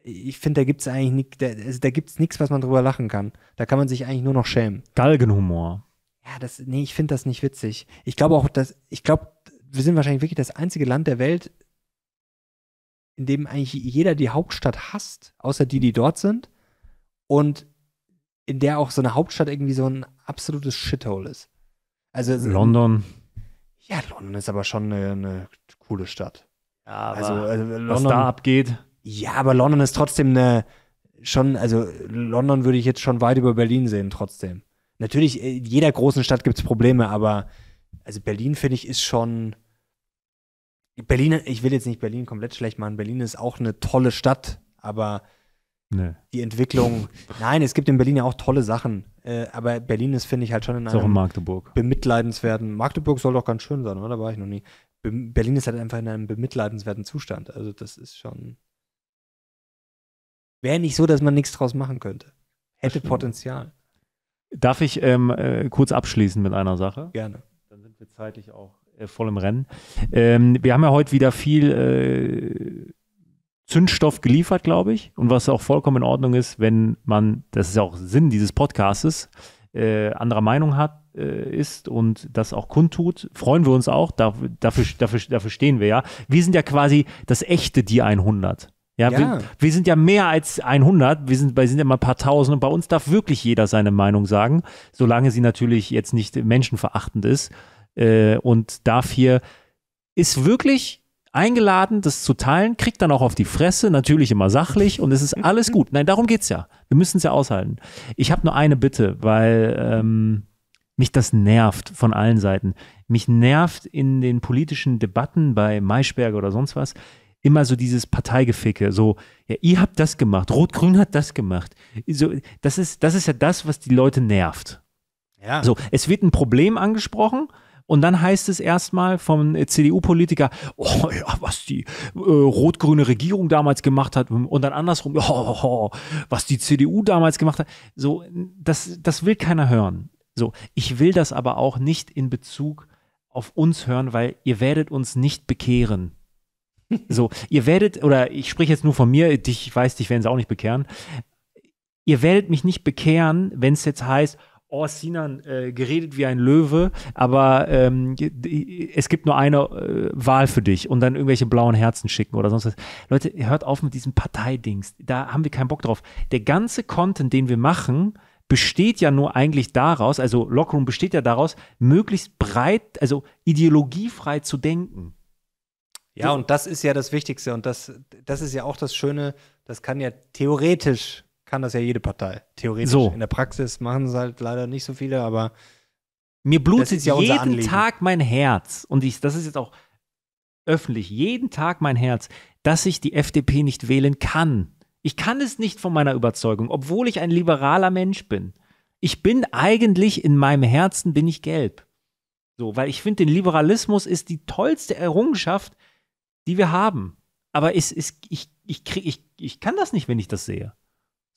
ich finde, da gibt es eigentlich nichts, da, also, da gibt's nichts, was man drüber lachen kann. Da kann man sich eigentlich nur noch schämen. Galgenhumor. Ja, das, nee, ich finde das nicht witzig. Ich glaube auch, dass, ich glaube, wir sind wahrscheinlich wirklich das einzige Land der Welt, in dem eigentlich jeder die Hauptstadt hasst, außer die, die dort sind. Und in der auch so eine Hauptstadt irgendwie so ein absolutes Shithole ist. Also London. Ja, London ist aber schon eine, eine coole Stadt. Ja, aber also, also London, was da abgeht. Ja, aber London ist trotzdem eine schon, also London würde ich jetzt schon weit über Berlin sehen, trotzdem. Natürlich, äh, in jeder großen Stadt gibt es Probleme, aber also Berlin, finde ich, ist schon. Berlin, ich will jetzt nicht Berlin komplett schlecht machen. Berlin ist auch eine tolle Stadt, aber nee. die Entwicklung. nein, es gibt in Berlin ja auch tolle Sachen. Äh, aber Berlin ist, finde ich, halt schon in einem. Ist auch in Magdeburg. Bemitleidenswerten. Magdeburg soll doch ganz schön sein, oder? Da war ich noch nie. Be Berlin ist halt einfach in einem bemitleidenswerten Zustand. Also, das ist schon. Wäre nicht so, dass man nichts draus machen könnte. Hätte Potenzial. Darf ich ähm, äh, kurz abschließen mit einer Sache? Gerne. Dann sind wir zeitlich auch äh, voll im Rennen. Ähm, wir haben ja heute wieder viel äh, Zündstoff geliefert, glaube ich. Und was auch vollkommen in Ordnung ist, wenn man, das ist ja auch Sinn dieses Podcastes, äh, anderer Meinung hat, äh, ist und das auch kundtut, freuen wir uns auch. dafür, dafür, dafür stehen wir ja. Wir sind ja quasi das echte Die 100. Ja, ja. Wir, wir, sind ja mehr als 100, wir sind, wir sind ja mal ein paar Tausend und bei uns darf wirklich jeder seine Meinung sagen, solange sie natürlich jetzt nicht menschenverachtend ist äh, und darf hier, ist wirklich eingeladen, das zu teilen, kriegt dann auch auf die Fresse, natürlich immer sachlich und es ist alles gut. Nein, darum geht es ja. Wir müssen es ja aushalten. Ich habe nur eine Bitte, weil ähm, mich das nervt von allen Seiten. Mich nervt in den politischen Debatten bei Maischberger oder sonst was immer so dieses Parteigeficke, so, ja, ihr habt das gemacht, Rot-Grün hat das gemacht. So, das, ist, das ist ja das, was die Leute nervt. Ja. So, es wird ein Problem angesprochen. Und dann heißt es erstmal vom äh, CDU-Politiker, oh ja, was die äh, rot-grüne Regierung damals gemacht hat und dann andersrum, oh, (laughs) oh, was die CDU damals gemacht hat. So, das, das will keiner hören. So, ich will das aber auch nicht in Bezug auf uns hören, weil ihr werdet uns nicht bekehren. So, ihr werdet, oder ich spreche jetzt nur von mir, ich weiß, dich werden sie auch nicht bekehren. Ihr werdet mich nicht bekehren, wenn es jetzt heißt, oh, Sinan, äh, geredet wie ein Löwe, aber ähm, es gibt nur eine äh, Wahl für dich und dann irgendwelche blauen Herzen schicken oder sonst was. Leute, hört auf mit diesem Parteidings. Da haben wir keinen Bock drauf. Der ganze Content, den wir machen, besteht ja nur eigentlich daraus, also Lockroom besteht ja daraus, möglichst breit, also ideologiefrei zu denken. Ja, und das ist ja das Wichtigste und das, das ist ja auch das Schöne, das kann ja theoretisch, kann das ja jede Partei, theoretisch. So. In der Praxis machen es halt leider nicht so viele, aber mir blutet ja jeden Tag mein Herz und ich, das ist jetzt auch öffentlich, jeden Tag mein Herz, dass ich die FDP nicht wählen kann. Ich kann es nicht von meiner Überzeugung, obwohl ich ein liberaler Mensch bin. Ich bin eigentlich in meinem Herzen bin ich gelb. So, weil ich finde, den Liberalismus ist die tollste Errungenschaft, die wir haben. Aber es, es, ich, ich, krieg, ich, ich kann das nicht, wenn ich das sehe.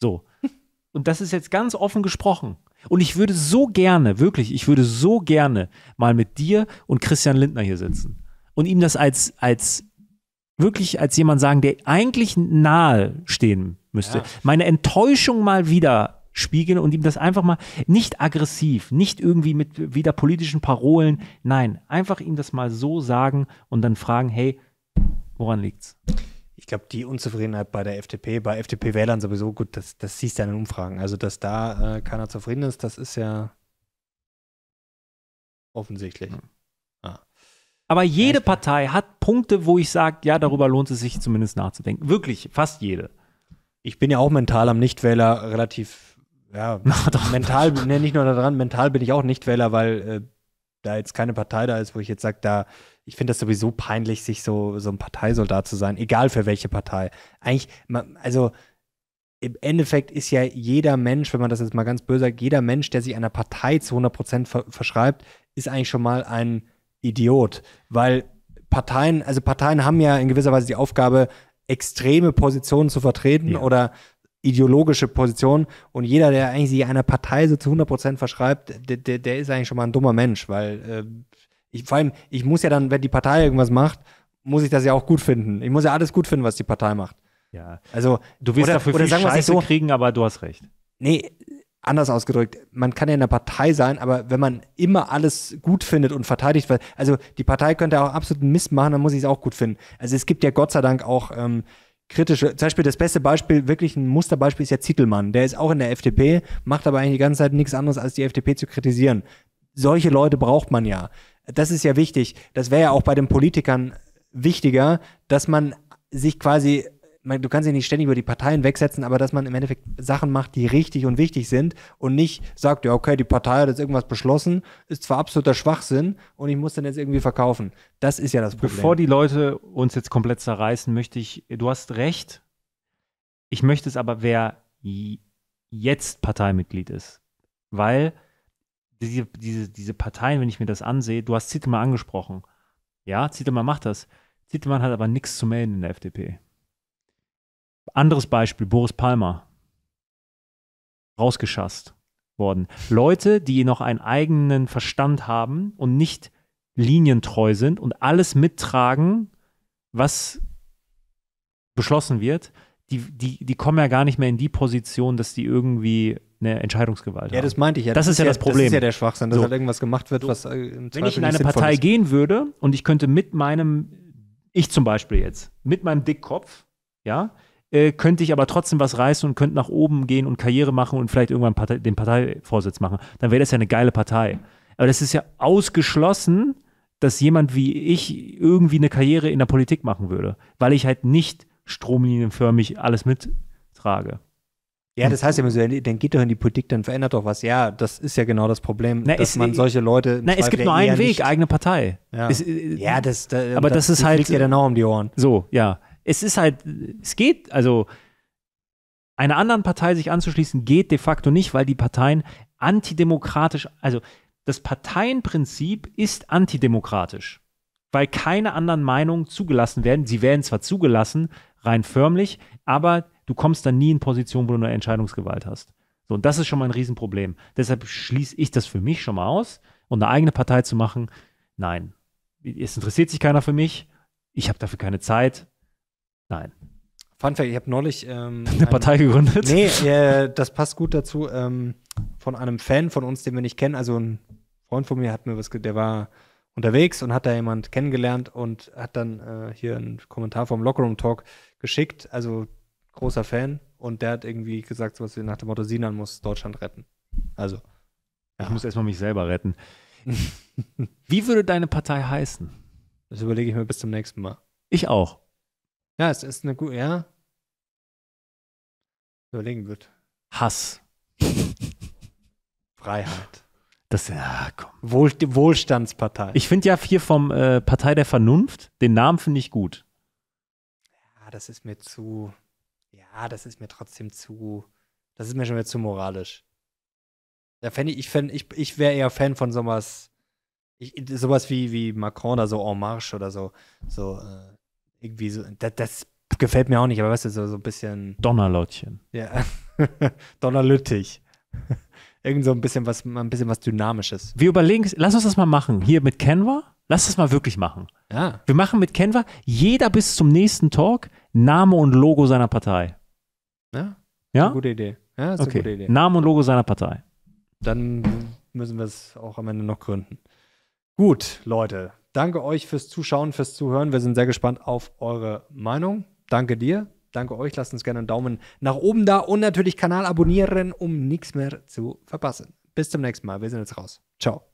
So. (laughs) Und das ist jetzt ganz offen gesprochen. Und ich würde so gerne, wirklich, ich würde so gerne mal mit dir und Christian Lindner hier sitzen und ihm das als, als wirklich als jemand sagen, der eigentlich nahe stehen müsste. Ja. Meine Enttäuschung mal wieder spiegeln und ihm das einfach mal nicht aggressiv, nicht irgendwie mit wieder politischen Parolen, nein, einfach ihm das mal so sagen und dann fragen, hey, Woran liegt's? Ich glaube, die Unzufriedenheit bei der FDP, bei FDP-Wählern sowieso, gut, das, das siehst du in den Umfragen. Also, dass da äh, keiner zufrieden ist, das ist ja offensichtlich. Mhm. Ah. Aber jede ja, Partei hat Punkte, wo ich sage, ja, darüber lohnt es sich zumindest nachzudenken. Wirklich, fast jede. Ich bin ja auch mental am Nichtwähler relativ, ja, Ach, (laughs) mental, ne, nicht nur daran, mental bin ich auch Nichtwähler, weil äh, da jetzt keine Partei da ist, wo ich jetzt sage, da ich finde das sowieso peinlich, sich so, so ein Parteisoldat zu sein, egal für welche Partei. Eigentlich, man, also im Endeffekt ist ja jeder Mensch, wenn man das jetzt mal ganz böse sagt, jeder Mensch, der sich einer Partei zu 100% ver verschreibt, ist eigentlich schon mal ein Idiot. Weil Parteien, also Parteien haben ja in gewisser Weise die Aufgabe, extreme Positionen zu vertreten ja. oder ideologische Positionen. Und jeder, der eigentlich sich einer Partei so zu 100% verschreibt, der, der, der, ist eigentlich schon mal ein dummer Mensch, weil äh, ich, vor allem, ich muss ja dann, wenn die Partei irgendwas macht, muss ich das ja auch gut finden. Ich muss ja alles gut finden, was die Partei macht. Ja. Also, du wirst oder, dafür oder viel sagen, Scheiße so, kriegen, aber du hast recht. Nee, anders ausgedrückt, man kann ja in der Partei sein, aber wenn man immer alles gut findet und verteidigt, also die Partei könnte auch absoluten Mist machen, dann muss ich es auch gut finden. Also es gibt ja Gott sei Dank auch ähm, kritische, zum Beispiel das beste Beispiel, wirklich ein Musterbeispiel ist ja Zietelmann, der ist auch in der FDP, macht aber eigentlich die ganze Zeit nichts anderes, als die FDP zu kritisieren. Solche Leute braucht man ja das ist ja wichtig. Das wäre ja auch bei den Politikern wichtiger, dass man sich quasi, man, du kannst dich nicht ständig über die Parteien wegsetzen, aber dass man im Endeffekt Sachen macht, die richtig und wichtig sind und nicht sagt, ja, okay, die Partei hat jetzt irgendwas beschlossen, ist zwar absoluter Schwachsinn und ich muss dann jetzt irgendwie verkaufen. Das ist ja das Problem. Bevor die Leute uns jetzt komplett zerreißen, möchte ich, du hast recht. Ich möchte es aber, wer jetzt Parteimitglied ist, weil diese, diese, diese Parteien, wenn ich mir das ansehe, du hast Zittelmann angesprochen. Ja, Zittelmann macht das. Zittelmann hat aber nichts zu melden in der FDP. Anderes Beispiel, Boris Palmer. Rausgeschasst worden. Leute, die noch einen eigenen Verstand haben und nicht linientreu sind und alles mittragen, was beschlossen wird, die, die, die kommen ja gar nicht mehr in die Position, dass die irgendwie eine Entscheidungsgewalt haben. Ja, das meinte ich ja. Das, das ist ja, ja das Problem. Das ist ja der Schwachsinn, dass so. halt irgendwas gemacht wird, was äh, im Zweifel Wenn ich in eine Partei ist. gehen würde und ich könnte mit meinem, ich zum Beispiel jetzt, mit meinem Dickkopf, ja, äh, könnte ich aber trotzdem was reißen und könnte nach oben gehen und Karriere machen und vielleicht irgendwann Partei, den Parteivorsitz machen, dann wäre das ja eine geile Partei. Aber das ist ja ausgeschlossen, dass jemand wie ich irgendwie eine Karriere in der Politik machen würde, weil ich halt nicht stromlinienförmig alles mittrage. Ja, das heißt ja immer so, dann geht doch in die Politik, dann verändert doch was. Ja, das ist ja genau das Problem, na, dass es, man solche Leute. Na, Zweifel es gibt nur einen Weg, nicht, eigene Partei. Ja, es, ja das, da, aber das, das ist halt. ja dann auch um die Ohren. So, ja. Es ist halt, es geht, also einer anderen Partei sich anzuschließen, geht de facto nicht, weil die Parteien antidemokratisch, also das Parteienprinzip ist antidemokratisch, weil keine anderen Meinungen zugelassen werden. Sie werden zwar zugelassen, rein förmlich, aber du kommst dann nie in Position, wo du eine Entscheidungsgewalt hast. So, und das ist schon mal ein Riesenproblem. Deshalb schließe ich das für mich schon mal aus. Und eine eigene Partei zu machen, nein. Es interessiert sich keiner für mich. Ich habe dafür keine Zeit. Nein. Fun Fact, ich habe neulich ähm, (laughs) eine ein, Partei gegründet. Nee, äh, das passt gut dazu. Ähm, von einem Fan von uns, den wir nicht kennen, also ein Freund von mir hat mir was, der war unterwegs und hat da jemand kennengelernt und hat dann äh, hier einen Kommentar vom Lockerroom Talk geschickt. Also großer Fan und der hat irgendwie gesagt, so was wie nach dem Motto, Sinan muss Deutschland retten. Also. Ja. Ich muss erstmal mich selber retten. (laughs) wie würde deine Partei heißen? Das überlege ich mir bis zum nächsten Mal. Ich auch. Ja, es ist eine gute, ja. Überlegen wird. Hass. (laughs) Freiheit. Das, ja, komm. Wohl, Wohlstandspartei. Ich finde ja hier vom äh, Partei der Vernunft, den Namen finde ich gut. Ja, das ist mir zu ah, das ist mir trotzdem zu, das ist mir schon wieder zu moralisch. Da fände ich, ich, fänd, ich, ich wäre eher Fan von sowas, ich, sowas wie, wie Macron da so en marche oder so, so äh, irgendwie so, das, das, gefällt mir auch nicht, aber weißt du, so, so ein bisschen. Donnerlautchen. Ja, (laughs) Donnerlüttig. (laughs) Irgend so ein bisschen was, ein bisschen was Dynamisches. Wir überlegen, lass uns das mal machen. Hier mit Canva, lass das mal wirklich machen. Ja. Wir machen mit Canva jeder bis zum nächsten Talk Name und Logo seiner Partei. Ne? Ja? ja? Gute Idee. Ja, ist okay. eine gute Idee. Name und Logo seiner Partei. Dann müssen wir es auch am Ende noch gründen. Gut, Leute. Danke euch fürs Zuschauen, fürs Zuhören. Wir sind sehr gespannt auf eure Meinung. Danke dir. Danke euch. Lasst uns gerne einen Daumen nach oben da und natürlich Kanal abonnieren, um nichts mehr zu verpassen. Bis zum nächsten Mal. Wir sind jetzt raus. Ciao.